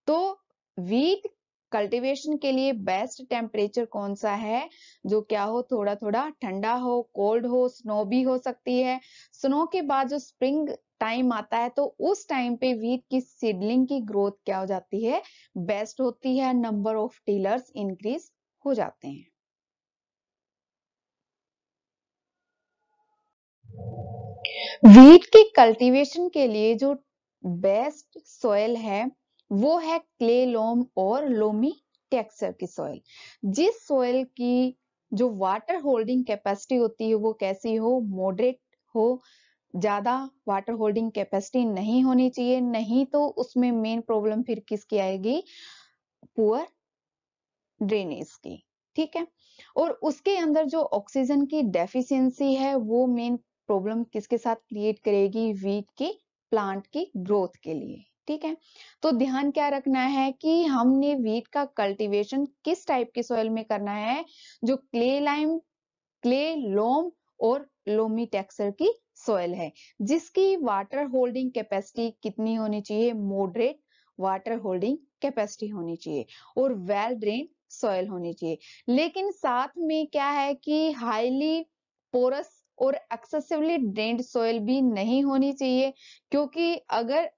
तो वीट कल्टीवेशन के लिए बेस्ट टेम्परेचर कौन सा है जो क्या हो थोड़ा थोड़ा ठंडा हो कोल्ड हो स्नो भी हो सकती है स्नो के बाद जो स्प्रिंग टाइम आता है तो उस टाइम पे वीट की सीडलिंग की ग्रोथ क्या हो जाती है बेस्ट होती है नंबर ऑफ टीलर्स इंक्रीज हो जाते हैं वीट की कल्टीवेशन के लिए जो बेस्ट सॉयल है वो है क्ले लोम और लोमी टेक्सर की सॉइल जिस सॉइल की जो वाटर होल्डिंग कैपेसिटी होती है वो कैसी हो मॉडरेट हो ज़्यादा वाटर होल्डिंग कैपेसिटी नहीं होनी चाहिए नहीं तो उसमें मेन प्रॉब्लम फिर किसकी आएगी पुअर ड्रेनेज की ठीक है और उसके अंदर जो ऑक्सीजन की डेफिशिएंसी है वो मेन प्रॉब्लम किसके साथ क्रिएट करेगी वीट की प्लांट की ग्रोथ के लिए ठीक है तो ध्यान क्या रखना है कि हमने वीट का कल्टीवेशन किस टाइप के सॉइल में करना है जो क्ले लाइम क्ले लोम और लोमी टेक्सर की सोयल है जिसकी वाटर होल्डिंग कैपेसिटी कितनी होनी चाहिए मोडरेट वाटर होल्डिंग कैपेसिटी होनी चाहिए और वेल ड्रेन सोयल होनी चाहिए लेकिन साथ में क्या है कि हाईली पोरस और एक्सेसिवली ड्रेन सोयल भी नहीं होनी चाहिए क्योंकि अगर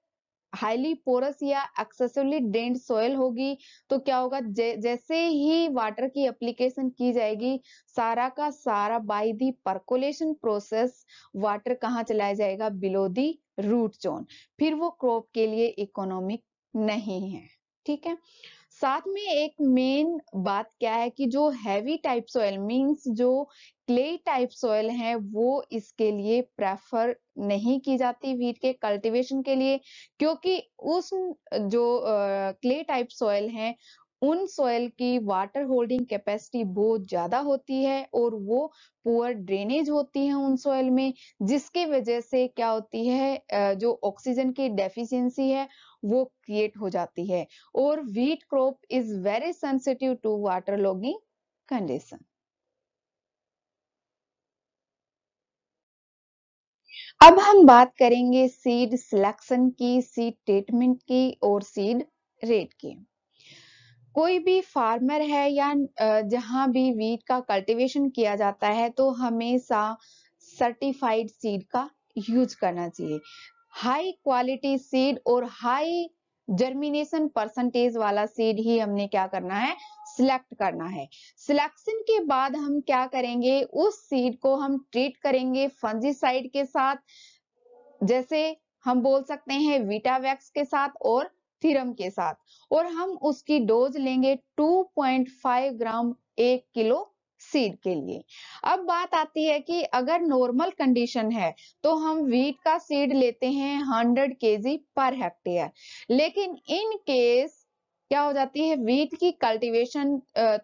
हाईली पोरस या एक्सेसिवली डेंड सॉयल होगी तो क्या होगा जै, जैसे ही वाटर की एप्लीकेशन की जाएगी सारा का सारा by the percolation process water कहाँ चलाया जाएगा बिलो दी रूट जोन फिर वो क्रॉप के लिए इकोनॉमिक नहीं है ठीक है साथ में एक मेन बात क्या है कि जो हैवी टाइप सॉयल मीन्स जो क्ले टाइप सॉयल है वो इसके लिए प्रेफर नहीं की जाती वीट के कल्टीवेशन के लिए क्योंकि उस जो क्ले टाइप सॉयल है उन सॉइल की वाटर होल्डिंग कैपेसिटी बहुत ज़्यादा होती है और वो पुअर ड्रेनेज होती है उन सॉइल में जिसकी वजह से क्या होती है जो ऑक्सीजन की डेफिशिएंसी है वो क्रिएट हो जाती है और wheat crop is very sensitive to water logging condition अब हम बात करेंगे सीड सिलेक्शन की सीड ट्रीटमेंट की और सीड रेट की कोई भी फार्मर है या जहां भी वीट का कल्टीवेशन किया जाता है तो हमेशा सर्टिफाइड सीड का यूज करना चाहिए हाई क्वालिटी सीड और हाई जर्मिनेशन परसेंटेज वाला सीड ही हमने क्या करना है सिलेक्ट करना है सिलेक्शन के बाद हम क्या करेंगे उस सीड को हम ट्रीट करेंगे फंजीसाइड के साथ जैसे हम बोल सकते हैं वीटावैक्स के साथ और थिरम के साथ और हम उसकी डोज लेंगे 2.5 ग्राम एक किलो सीड के लिए अब बात आती है कि अगर नॉर्मल कंडीशन है तो हम वीट का सीड लेते हैं 100 केजी पर हेक्टेयर लेकिन इन केस क्या हो जाती है वीट की कल्टीवेशन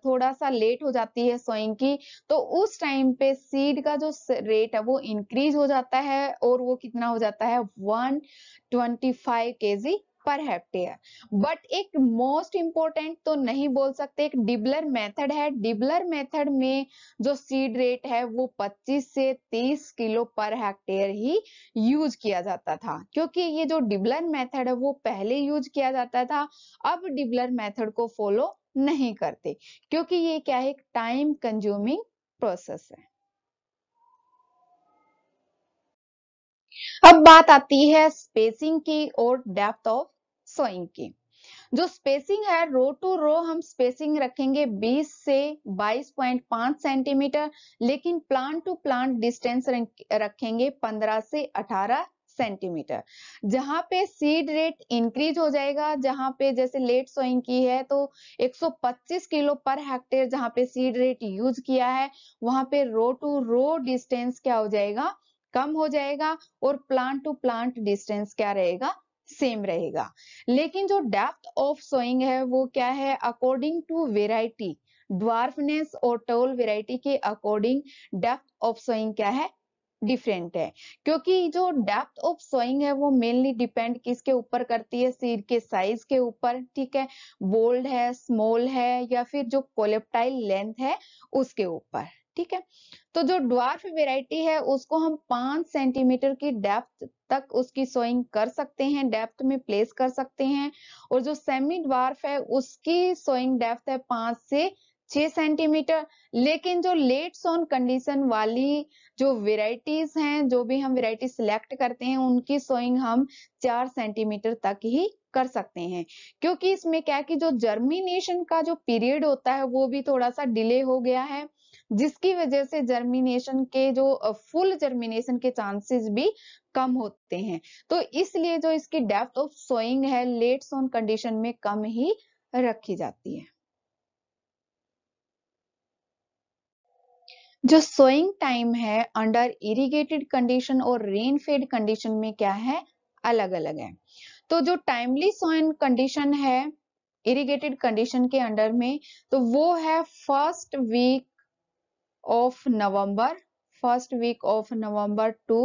थोड़ा सा लेट हो जाती है सोइंग की तो उस टाइम पे सीड का जो रेट है वो इंक्रीज हो जाता है और वो कितना हो जाता है 125 केजी पर हेप्टेयर बट एक मोस्ट इंपॉर्टेंट तो नहीं बोल सकते एक डिबलर मेथड है डिबलर मेथड में जो सीड रेट है वो 25 से 30 किलो पर हेक्टेयर ही यूज किया जाता था क्योंकि ये जो डिबलर मेथड है वो पहले यूज किया जाता था अब डिबलर मेथड को फॉलो नहीं करते क्योंकि ये क्या है टाइम कंज्यूमिंग प्रोसेस है अब बात आती है स्पेसिंग की और डेप्थ ऑफ सोइंग की जो स्पेसिंग है रो टू रो हम स्पेसिंग रखेंगे 20 से 22.5 सेंटीमीटर लेकिन प्लांट टू प्लांट डिस्टेंस रखेंगे 15 से 18 सेंटीमीटर जहां पे सीड रेट इंक्रीज हो जाएगा जहां पे जैसे लेट सोइंग की है तो 125 किलो पर हेक्टेयर जहां पे सीड रेट यूज किया है वहां पे रो टू रो डिस्टेंस क्या हो जाएगा कम हो जाएगा और प्लांट टू प्लांट डिस्टेंस क्या रहेगा सेम रहेगा लेकिन जो डेप्थ ऑफ सोइंग है वो क्या है अकॉर्डिंग टू वेराइटी ड्वार्फनेस और टोल वेराइटी के अकॉर्डिंग डेप्थ ऑफ सोइंग क्या है डिफरेंट है क्योंकि जो डेप्थ ऑफ सोइंग है वो मेनली डिपेंड किसके ऊपर करती है सीर के साइज के ऊपर ठीक है बोल्ड है स्मॉल है या फिर जो कोलेप्टाइल लेंथ है उसके ऊपर ठीक है तो जो ड्वार्फ वेराइटी है उसको हम पांच सेंटीमीटर की डेप्थ तक उसकी सोइंग कर सकते हैं डेप्थ में प्लेस कर सकते हैं और जो सेमी ड्वार्फ है उसकी सोइंग डेप्थ है पांच से छह सेंटीमीटर लेकिन जो लेट सोन कंडीशन वाली जो वेराइटीज हैं जो भी हम वेराइटी सिलेक्ट करते हैं उनकी सोइंग हम चार सेंटीमीटर तक ही कर सकते हैं क्योंकि इसमें क्या है कि जो जर्मिनेशन का जो पीरियड होता है वो भी थोड़ा सा डिले हो गया है जिसकी वजह से जर्मिनेशन के जो फुल जर्मिनेशन के चांसेस भी कम होते हैं तो इसलिए जो इसकी डेप्थ ऑफ सोइंग है लेट सोन कंडीशन में कम ही रखी जाती है जो सोइंग टाइम है अंडर इरिगेटेड कंडीशन और रेन फेड कंडीशन में क्या है अलग अलग है तो जो टाइमली सोइन कंडीशन है इरिगेटेड कंडीशन के अंडर में तो वो है first week of November first week of November to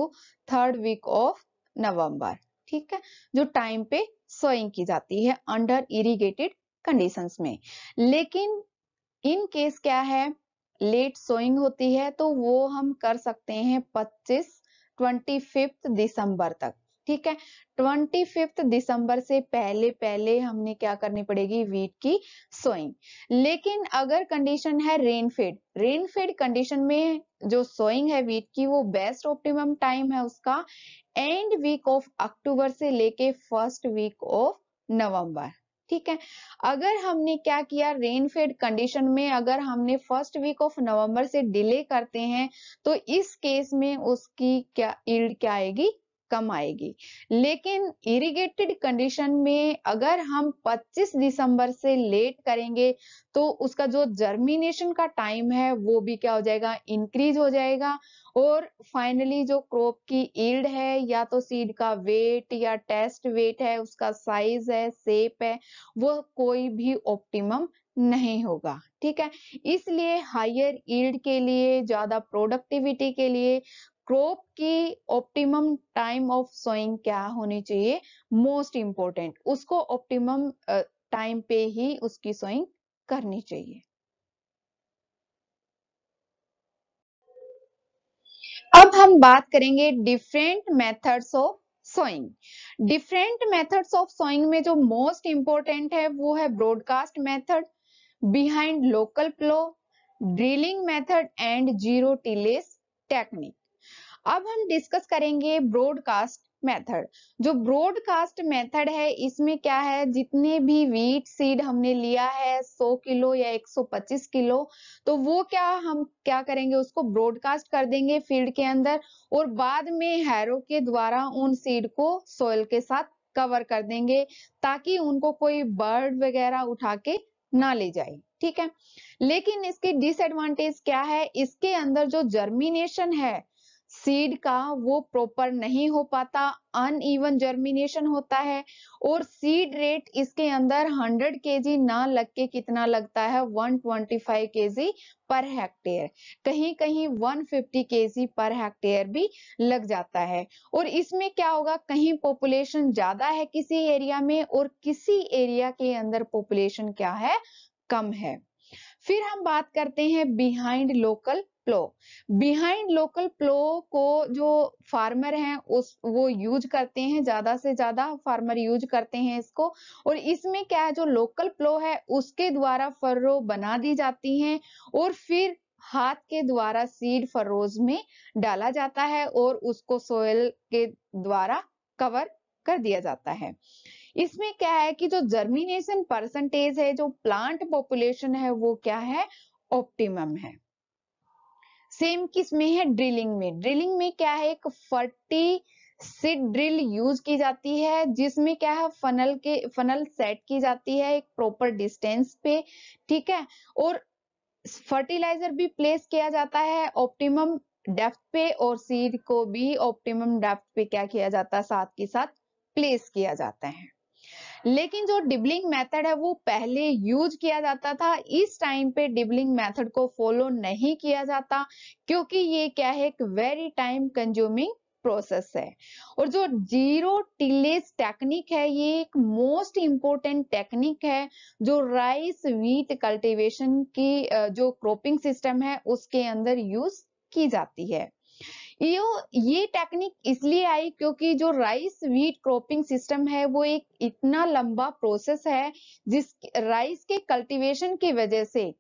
third week of November ठीक है जो टाइम पे सोइंग की जाती है अंडर इरिगेटेड कंडीशंस में लेकिन इन केस क्या है लेट सोइंग होती है तो वो हम कर सकते हैं 25 ट्वेंटी दिसंबर तक ठीक है ट्वेंटी फिफ्थ दिसंबर से पहले पहले हमने क्या करनी पड़ेगी वीट की सोइंग लेकिन अगर कंडीशन है रेनफेड रेनफेड कंडीशन में जो सोइंग है वीट की वो बेस्ट ऑप्टिमम टाइम है उसका एंड वीक ऑफ अक्टूबर से लेके फर्स्ट वीक ऑफ नवंबर ठीक है अगर हमने क्या किया रेनफेड कंडीशन में अगर हमने फर्स्ट वीक ऑफ नवंबर से डिले करते हैं तो इस केस में उसकी क्या इल्ड क्या आएगी कम आएगी लेकिन इरिगेटेड कंडीशन में अगर हम 25 दिसंबर से लेट करेंगे तो उसका जो जर्मिनेशन का टाइम है वो भी क्या हो जाएगा इंक्रीज हो जाएगा और फाइनली जो क्रॉप की ईल्ड है या तो सीड का वेट या टेस्ट वेट है उसका साइज है सेप है वो कोई भी ऑप्टिमम नहीं होगा ठीक है इसलिए हायर ईल्ड के लिए ज्यादा प्रोडक्टिविटी के लिए क्रॉप की ऑप्टिमम टाइम ऑफ सोइंग क्या होनी चाहिए मोस्ट इंपोर्टेंट उसको ऑप्टिमम टाइम पे ही उसकी सोइंग करनी चाहिए अब हम बात करेंगे different methods of sowing different methods of sowing में जो मोस्ट इंपॉर्टेंट है वो है broadcast method behind local plough drilling method and zero tillage technique अब हम डिस्कस करेंगे ब्रॉडकास्ट मेथड जो ब्रॉडकास्ट मेथड है इसमें क्या है जितने भी वीट सीड हमने लिया है 100 किलो या 125 किलो तो वो क्या हम क्या करेंगे उसको ब्रॉडकास्ट कर देंगे फील्ड के अंदर और बाद में हैरो के द्वारा उन सीड को सोयल के साथ कवर कर देंगे ताकि उनको कोई बर्ड वगैरह उठा के ना ले जाए ठीक है लेकिन इसकी डिसएडवांटेज क्या है इसके अंदर जो जर्मिनेशन है सीड का वो प्रॉपर नहीं हो पाता ईवन जर्मिनेशन होता है और सीड रेट इसके अंदर 100 जी ना लग के कितना लगता है 125 जी पर हेक्टेयर कहीं कहीं 150 जी पर हेक्टेयर भी लग जाता है और इसमें क्या होगा कहीं पॉपुलेशन ज्यादा है किसी एरिया में और किसी एरिया के अंदर पॉपुलेशन क्या है कम है फिर हम बात करते हैं behind local plough behind local plough को जो फार्मर हैं उस वो यूज करते हैं ज्यादा से ज्यादा फार्मर यूज करते हैं इसको और इसमें क्या है जो लोकल प्लो है उसके द्वारा फर्रो बना दी जाती हैं और फिर हाथ के द्वारा सीड फरोज में डाला जाता है और उसको सोयल के द्वारा कवर कर दिया जाता है इसमें क्या है कि जो जर्मिनेशन परसेंटेज है जो प्लांट पॉपुलेशन है वो क्या है ऑप्टिमम है सेम किस में है ड्रिलिंग में ड्रिलिंग में क्या है एक फर्टी सिट ड्रिल यूज की जाती है जिसमें क्या है फनल के फनल सेट की जाती है एक प्रॉपर डिस्टेंस पे ठीक है और फर्टिलाइजर भी प्लेस किया जाता है ऑप्टिमम डेप्थ पे और सीड को भी ऑप्टिमम डेप्थ पे क्या किया जाता है साथ के साथ प्लेस किया जाता है लेकिन जो डिबलिंग मेथड है वो पहले यूज किया जाता था इस टाइम पे डिबलिंग मेथड को फॉलो नहीं किया जाता क्योंकि ये क्या है एक वेरी टाइम कंज्यूमिंग प्रोसेस है और जो जीरो टिलेज टेक्निक है ये एक मोस्ट इंपोर्टेंट टेक्निक है जो राइस व्हीट कल्टीवेशन की जो क्रॉपिंग सिस्टम है उसके अंदर यूज की जाती है यो ये टेक्निक इसलिए आई क्योंकि जो राइस व्हीट क्रॉपिंग सिस्टम है वो एक इतना लंबा प्रोसेस है जिस राइस के कल्टीवेशन की वजह से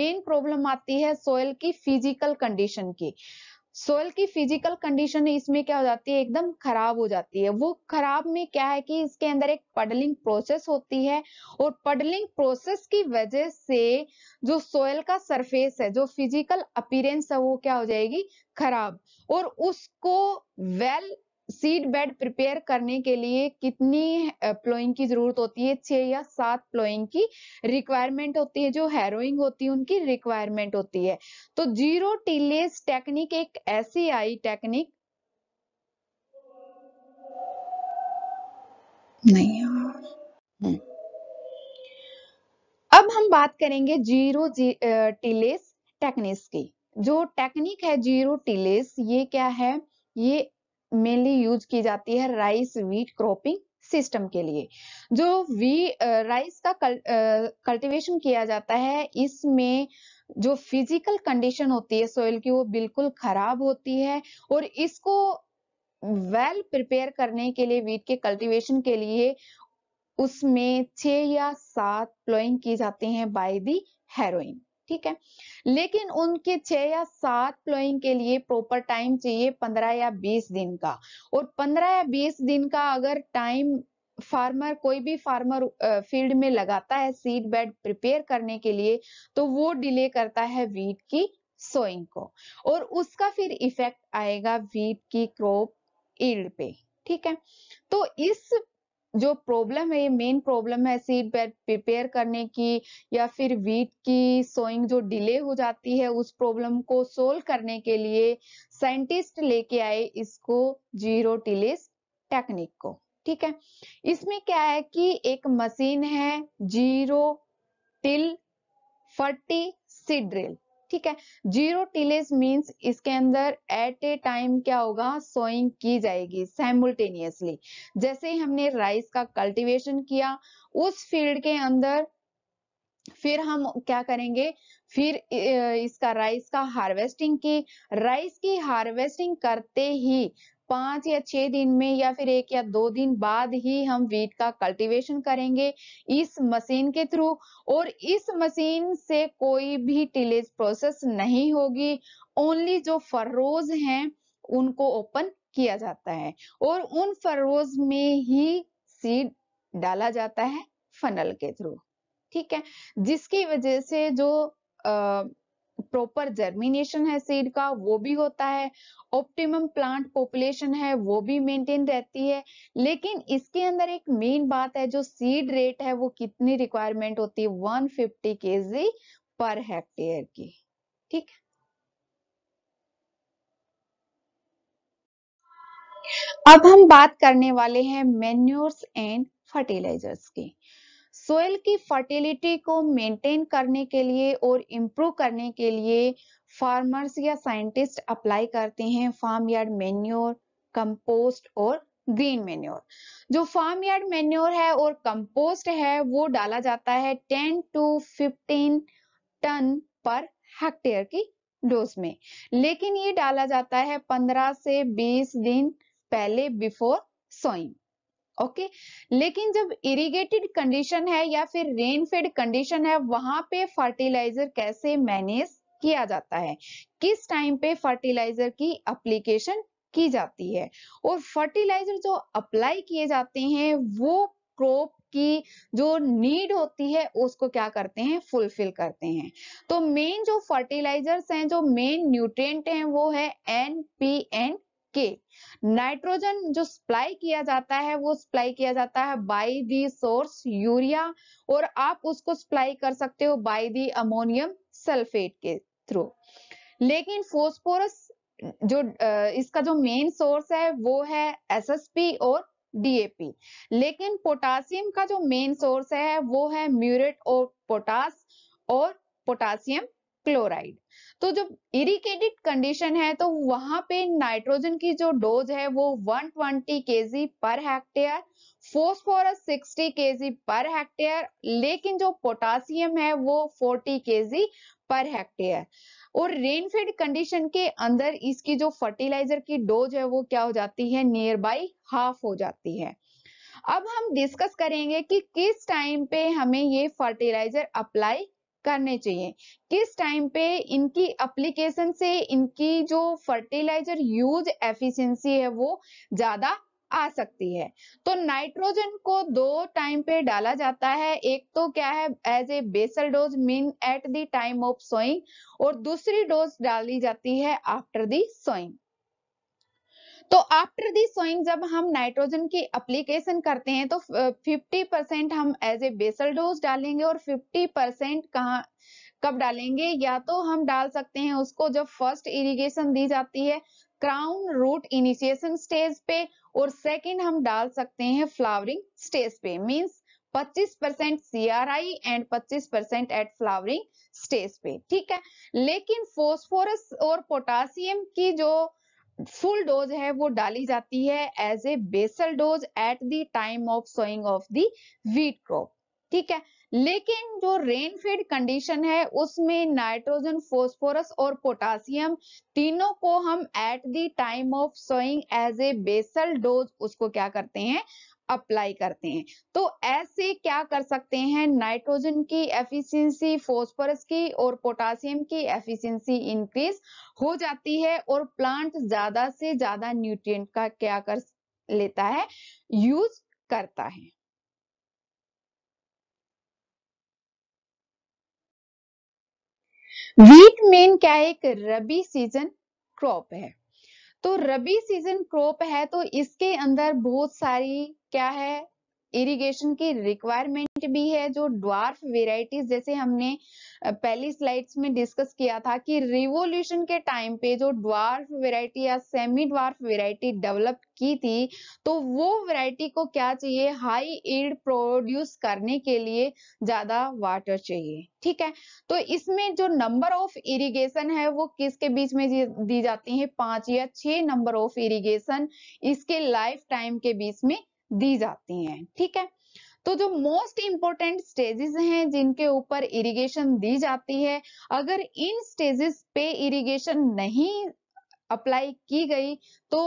मेन प्रॉब्लम आती है सॉइल की फिजिकल कंडीशन की सोयल की फिजिकल कंडीशन इसमें क्या हो जाती है एकदम खराब हो जाती है वो खराब में क्या है कि इसके अंदर एक पडलिंग प्रोसेस होती है और पडलिंग प्रोसेस की वजह से जो सोयल का सरफेस है जो फिजिकल अपीरेंस है वो क्या हो जाएगी खराब और उसको वेल सीड बेड प्रिपेयर करने के लिए कितनी प्लोइंग की जरूरत होती है छह या सात प्लोइंग की रिक्वायरमेंट होती है जो हैरोइंग होती है उनकी रिक्वायरमेंट होती है तो जीरो टीलेस टेक्निक एक ऐसी आई टेक्निक नहीं हम्म। अब हम बात करेंगे जीरो जी, टीलेस टेक्निक की जो टेक्निक है जीरो टीलेस ये क्या है ये मेनली यूज की जाती है राइस वीट क्रॉपिंग सिस्टम के लिए जो वी राइस uh, का कल, कल्टिवेशन uh, किया जाता है इसमें जो फिजिकल कंडीशन होती है सोइल की वो बिल्कुल खराब होती है और इसको वेल प्रिपेयर करने के लिए वीट के कल्टीवेशन के लिए उसमें छह या सात प्लोइंग की जाती हैं बाय दी हेरोइन ठीक है लेकिन उनके छह या सात प्लोइंग के लिए प्रॉपर टाइम चाहिए पंद्रह या बीस दिन का और पंद्रह या बीस दिन का अगर टाइम फार्मर कोई भी फार्मर फील्ड में लगाता है सीड बेड प्रिपेयर करने के लिए तो वो डिले करता है वीट की सोइंग को और उसका फिर इफेक्ट आएगा वीट की क्रॉप ईल्ड पे ठीक है तो इस जो प्रॉब्लम है ये मेन प्रॉब्लम है सीड बेड प्रिपेयर करने की या फिर वीट की सोइंग जो डिले हो जाती है उस प्रॉब्लम को सोल्व करने के लिए साइंटिस्ट लेके आए इसको जीरो टिलेस टेक्निक को ठीक है इसमें क्या है कि एक मशीन है जीरो टिल फर्टी सीड्रिल ठीक है जीरो टिलेज मींस इसके अंदर एट ए टाइम क्या होगा सोइंग की जाएगी साइमुलटेनियसली जैसे ही हमने राइस का कल्टीवेशन किया उस फील्ड के अंदर फिर हम क्या करेंगे फिर इसका राइस का हार्वेस्टिंग की राइस की हार्वेस्टिंग करते ही पांच या छह दिन में या फिर एक या दो दिन बाद ही हम वीट का कल्टीवेशन करेंगे इस मशीन के थ्रू और इस मशीन से कोई भी टिलेज प्रोसेस नहीं होगी ओनली जो फर्रोज हैं उनको ओपन किया जाता है और उन फर्रोज में ही सीड डाला जाता है फनल के थ्रू ठीक है जिसकी वजह से जो अः प्रॉपर जर्मिनेशन है सीड का वो भी होता है ऑप्टिमम प्लांट पॉपुलेशन है वो भी मेंटेन रहती है लेकिन इसके अंदर एक मेन बात है जो सीड रेट है वो कितनी रिक्वायरमेंट होती है 150 फिफ्टी के पर हेक्टेयर की ठीक है अब हम बात करने वाले हैं मेन्योर्स एंड फर्टिलाइजर्स की सोयल की फर्टिलिटी को मेंटेन करने के लिए और इम्प्रूव करने के लिए फार्मर्स या साइंटिस्ट अप्लाई करते हैं फार्म यार्ड मेन्योर कंपोस्ट और ग्रीन मेन्योर जो फार्म यार्ड मेन्योर है और कंपोस्ट है वो डाला जाता है 10 टू 15 टन पर हेक्टेयर की डोज में लेकिन ये डाला जाता है 15 से 20 दिन पहले बिफोर सोइंग ओके लेकिन जब इरिगेटेड कंडीशन है या फिर रेनफेड कंडीशन है वहां पे फर्टिलाइजर कैसे मैनेज किया जाता है किस टाइम पे फर्टिलाइजर की अप्लीकेशन की जाती है और फर्टिलाइजर जो अप्लाई किए जाते हैं वो क्रॉप की जो नीड होती है उसको क्या करते हैं फुलफिल करते हैं तो मेन जो फर्टिलाइजर्स हैं जो मेन न्यूट्रिएंट हैं वो है N P and K nitrogen जो सप्लाई किया जाता है वो सप्लाई किया जाता है बाय दी सोर्स यूरिया और आप उसको सप्लाई कर सकते हो बाय दी अमोनियम सल्फेट के थ्रू लेकिन फोस्फोरस जो इसका जो मेन सोर्स है वो है एसएसपी और डीएपी लेकिन पोटासियम का जो मेन सोर्स है वो है म्यूरेट और पोटास और पोटासियम क्लोराइड तो जब इरिकेटेड कंडीशन है तो वहां पे नाइट्रोजन की जो डोज है वो 120 ट्वेंटी के पर हेक्टेयर फोस्फोरस 60 के पर हेक्टेयर लेकिन जो पोटासियम है वो 40 के पर हेक्टेयर और रेनफेड कंडीशन के अंदर इसकी जो फर्टिलाइजर की डोज है वो क्या हो जाती है नियर बाई हाफ हो जाती है अब हम डिस्कस करेंगे कि किस टाइम पे हमें ये फर्टिलाइजर अप्लाई करने चाहिए किस टाइम पे इनकी अप्लीकेशन से इनकी जो फर्टिलाइजर यूज एफिशिएंसी है वो ज्यादा आ सकती है तो नाइट्रोजन को दो टाइम पे डाला जाता है एक तो क्या है as a basal dose mean at the time of sowing और दूसरी डोज डाली जाती है आफ्टर दी सोइंग तो आफ्टर दी सोइंग जब हम नाइट्रोजन की अप्लीकेशन करते हैं तो 50 परसेंट हम एज ए बेसल डोज डालेंगे और 50 परसेंट कहा कब डालेंगे या तो हम डाल सकते हैं उसको जब फर्स्ट इरिगेशन दी जाती है क्राउन रूट इनिशिएशन स्टेज पे और सेकंड हम डाल सकते हैं फ्लावरिंग स्टेज पे means 25 percent CRI and 25 percent at flowering stage पे ठीक है लेकिन फोस्फोरस और पोटासियम की जो फुल डोज है वो डाली जाती है as a basal dose at the time of sowing of the wheat crop ठीक है लेकिन जो रेनफेड कंडीशन है उसमें नाइट्रोजन फोस्फोरस और पोटासियम तीनों को हम at the time of sowing as a basal dose उसको क्या करते हैं अप्लाई करते हैं तो ऐसे क्या कर सकते हैं नाइट्रोजन की एफिशिएंसी फॉस्फोरस की और पोटासियम की एफिशिएंसी इंक्रीज हो जाती है और प्लांट ज्यादा से ज्यादा न्यूट्रिएंट का क्या कर लेता है यूज करता है वीट मेन क्या है एक रबी सीजन क्रॉप है तो रबी सीजन क्रॉप है तो इसके अंदर बहुत सारी क्या है इरिगेशन की रिक्वायरमेंट भी है जो ड्वार्फ वेराइटीज जैसे हमने पहली स्लाइड्स में डिस्कस किया था कि रिवोल्यूशन के टाइम पे जो ड्वार्फ वेराइटी या सेमी ड्वार्फ वेराइटी डेवलप की थी तो वो वेराइटी को क्या चाहिए हाई एड प्रोड्यूस करने के लिए ज्यादा वाटर चाहिए ठीक है तो इसमें जो नंबर ऑफ इरिगेशन है वो किसके बीच में दी जाती है पांच या छह नंबर ऑफ इरिगेशन इसके लाइफ टाइम के बीच में दी जाती हैं ठीक है तो जो मोस्ट इंपॉर्टेंट स्टेजेस हैं जिनके ऊपर इरिगेशन दी जाती है अगर इन स्टेजेस पे इरिगेशन नहीं अप्लाई की गई तो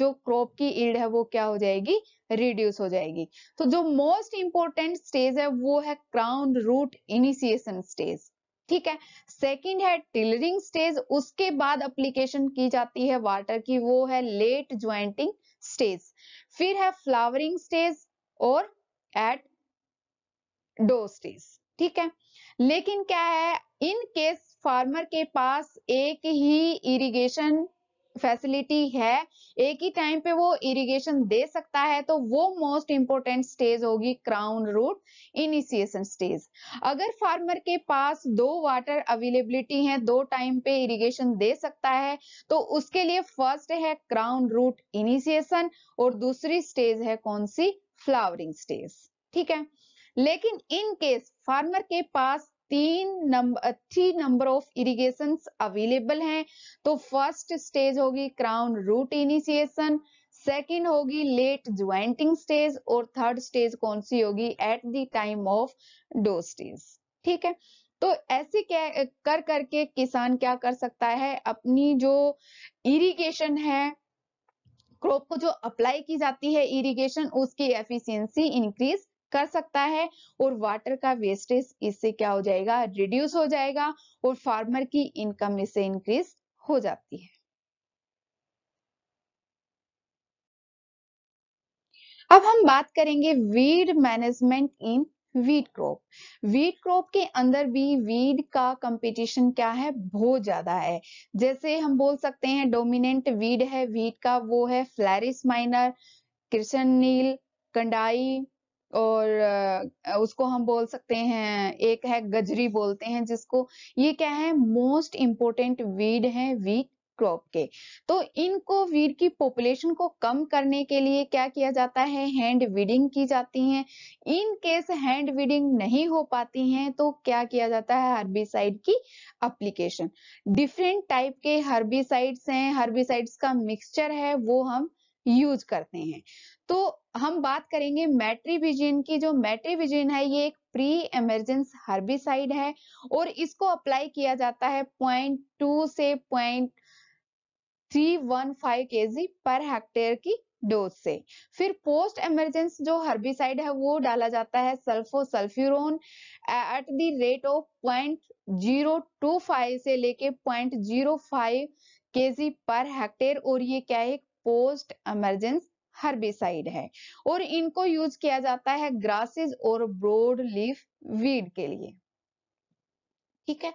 जो क्रॉप की ईड है वो क्या हो जाएगी रिड्यूस हो जाएगी तो जो मोस्ट इंपॉर्टेंट स्टेज है वो है क्राउन रूट इनिशिएशन स्टेज ठीक है सेकंड है टिलरिंग स्टेज उसके बाद अप्लीकेशन की जाती है वाटर की वो है लेट ज्वाइंटिंग स्टेज फिर है फ्लावरिंग स्टेज और एट डो स्टेज ठीक है लेकिन क्या है इन केस फार्मर के पास एक ही इरिगेशन फैसिलिटी है एक ही टाइम पे वो इरिगेशन दे सकता है तो वो मोस्ट इंपोर्टेंट स्टेज होगी क्राउन रूट इनिशिएशन स्टेज अगर फार्मर के पास दो वाटर अवेलेबिलिटी है दो टाइम पे इरिगेशन दे सकता है तो उसके लिए फर्स्ट है क्राउन रूट इनिशिएशन और दूसरी स्टेज है कौन सी फ्लावरिंग स्टेज ठीक है लेकिन इन केस फार्मर के पास तीन number three number of irrigation available हैं तो फर्स्ट स्टेज होगी क्राउन रूट इनिशिएशन सेकेंड होगी लेट ज्वाइंटिंग स्टेज और थर्ड स्टेज कौन सी होगी at the time of dough stage ठीक है तो ऐसे क्या कर करके किसान क्या कर सकता है अपनी जो इरिगेशन है क्रॉप को जो अप्लाई की जाती है इरिगेशन उसकी एफिशिएंसी इंक्रीज कर सकता है और वाटर का वेस्टेज इससे क्या हो जाएगा रिड्यूस हो जाएगा और फार्मर की इनकम इससे इंक्रीज हो जाती है अब हम बात करेंगे weed management in wheat crop wheat crop के अंदर भी वीड का कंपटीशन क्या है बहुत ज्यादा है जैसे हम बोल सकते हैं डोमिनेंट वीड है वीट का वो है फ्लैरिस माइनर कृष्ण नील कंडाई और उसको हम बोल सकते हैं एक है गजरी बोलते हैं जिसको ये क्या है मोस्ट इम्पोर्टेंट वीड है वीट क्रॉप के तो इनको वीड की पॉपुलेशन को कम करने के लिए क्या किया जाता है हैंड वीडिंग की जाती है इन केस हैंड वीडिंग नहीं हो पाती है तो क्या किया जाता है हर्बिसाइड की अप्लीकेशन डिफरेंट टाइप के हर्बिसाइड्स हैं हर्बिसाइड्स का मिक्सचर है वो हम यूज करते हैं तो हम बात करेंगे मेट्रीविजिन की जो मेट्रीविजिन है ये एक प्री एमरजेंस हर्बिसाइड है और इसको अप्लाई किया जाता है पॉइंट टू से point three one five K G पर हेक्टेयर की डोज से फिर पोस्ट एमरजेंस जो हर्बिसाइड है वो डाला जाता है sulfosulfuron at the rate of point zero two five से लेके point zero five K G per hectare और ये क्या है पोस्ट एमरजेंस हर्बिसाइड है और इनको यूज किया जाता है ग्रासेस और ब्रोड लीफ वीड के लिए ठीक है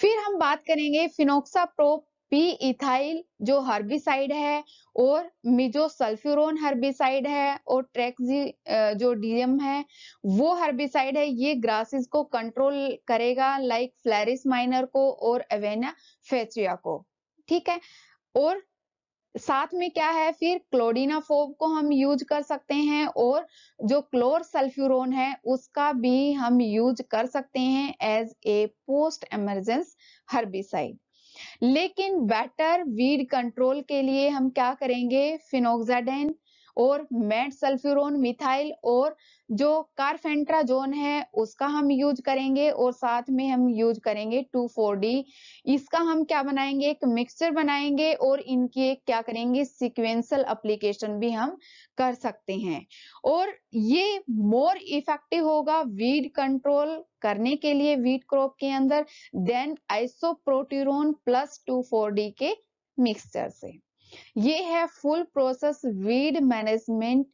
फिर हम बात करेंगे फिनोक्सा प्रो पी इथाइल जो हर्बिसाइड है और मिजो मिजोसल्फ्यूरोन हर्बिसाइड है और ट्रेक्सी जो डीएम है वो हर्बिसाइड है ये ग्रासेस को कंट्रोल करेगा लाइक फ्लैरिस माइनर को और एवेना फेचिया को ठीक है और साथ में क्या है फिर क्लोडिनाफोब को हम यूज कर सकते हैं और जो क्लोर सल्फ्यूरोन है उसका भी हम यूज कर सकते हैं as a post emergence herbicide लेकिन बेटर वीड कंट्रोल के लिए हम क्या करेंगे फिनोक्साडेन और मेट सल्फ्यूरोन मिथाइल और जो कार्फेंट्राजोन है उसका हम यूज करेंगे और साथ में हम यूज करेंगे टू फोर डी इसका हम क्या बनाएंगे एक मिक्सचर बनाएंगे और इनकी एक क्या करेंगे सिक्वेंसल अप्लीकेशन भी हम कर सकते हैं और ये मोर इफेक्टिव होगा वीड कंट्रोल करने के लिए वीड क्रॉप के अंदर then isoproturon plus two four D के मिक्सचर से ये है full process weed management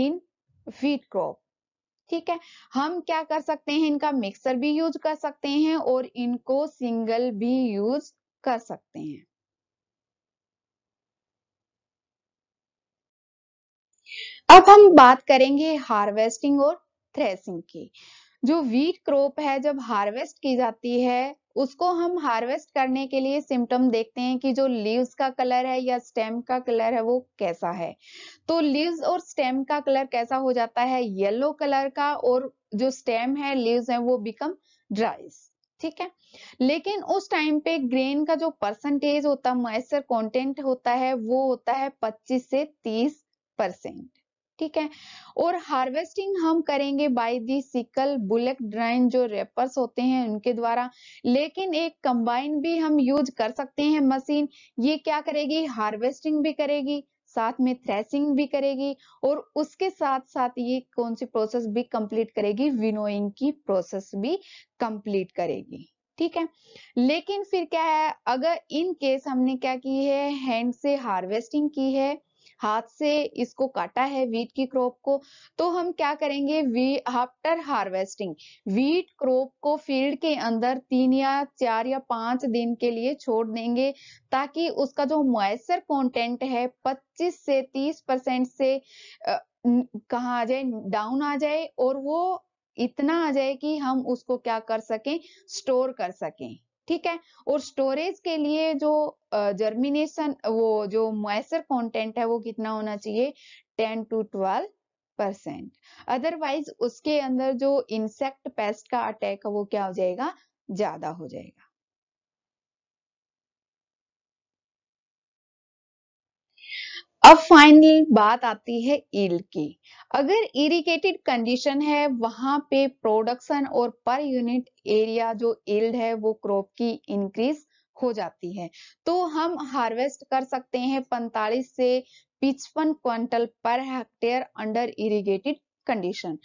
in wheat crop ठीक है हम क्या कर सकते हैं इनका मिक्सर भी यूज कर सकते हैं और इनको सिंगल भी यूज कर सकते हैं अब हम बात करेंगे हार्वेस्टिंग और थ्रेसिंग की जो वीट क्रॉप है जब हार्वेस्ट की जाती है उसको हम हार्वेस्ट करने के लिए सिम्टम देखते हैं कि जो लीव्स का कलर है या स्टेम का कलर है वो कैसा है तो लीव्स और स्टेम का कलर कैसा हो जाता है येलो कलर का और जो स्टेम है लीव्स है वो बिकम ड्राइज ठीक है लेकिन उस टाइम पे ग्रेन का जो परसेंटेज होता है मॉइस्चर कंटेंट होता है वो होता है 25 से 30 परसेंट ठीक है और हार्वेस्टिंग हम करेंगे by the sickle bullock drawn जो रेपर्स होते हैं उनके द्वारा लेकिन एक कंबाइन भी हम यूज कर सकते हैं मशीन ये क्या करेगी हार्वेस्टिंग भी करेगी साथ में थ्रेसिंग भी करेगी और उसके साथ साथ ये कौन सी प्रोसेस भी कंप्लीट करेगी विनोइंग की प्रोसेस भी कंप्लीट करेगी ठीक है लेकिन फिर क्या है अगर इन केस हमने क्या की है हैंड से हार्वेस्टिंग की है हाथ से इसको काटा है वीट की क्रॉप को तो हम क्या करेंगे we after harvesting wheat crop को फील्ड के अंदर तीन या चार या पांच दिन के लिए छोड़ देंगे ताकि उसका जो मॉइस्चर कंटेंट है 25 से 30 परसेंट से कहा आ जाए डाउन आ जाए और वो इतना आ जाए कि हम उसको क्या कर सकें स्टोर कर सकें ठीक है और स्टोरेज के लिए जो जर्मिनेशन वो जो मैसर कंटेंट है वो कितना होना चाहिए ten to twelve percent otherwise उसके अंदर जो इंसेक्ट पेस्ट का अटैक है वो क्या हो जाएगा ज्यादा हो जाएगा अब फाइनल बात आती है ईल की अगर इरिगेटेड कंडीशन है वहां पे प्रोडक्शन और पर यूनिट एरिया जो ईल्ड है वो क्रॉप की इंक्रीज हो जाती है तो हम हार्वेस्ट कर सकते हैं 45 से पिचपन quintal per hectare under irrigated condition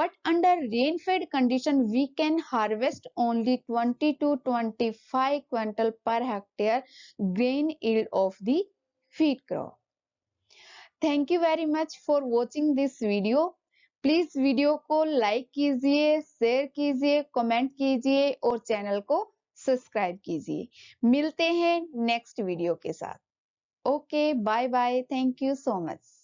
but under rainfed condition we can harvest only only 20 to 25 quintal per hectare grain yield of the crop thank you very much for watching this video please video को लाइक कीजिए शेयर कीजिए कमेंट कीजिए और चैनल को सब्सक्राइब कीजिए मिलते हैं नेक्स्ट वीडियो के साथ okay bye bye thank you so much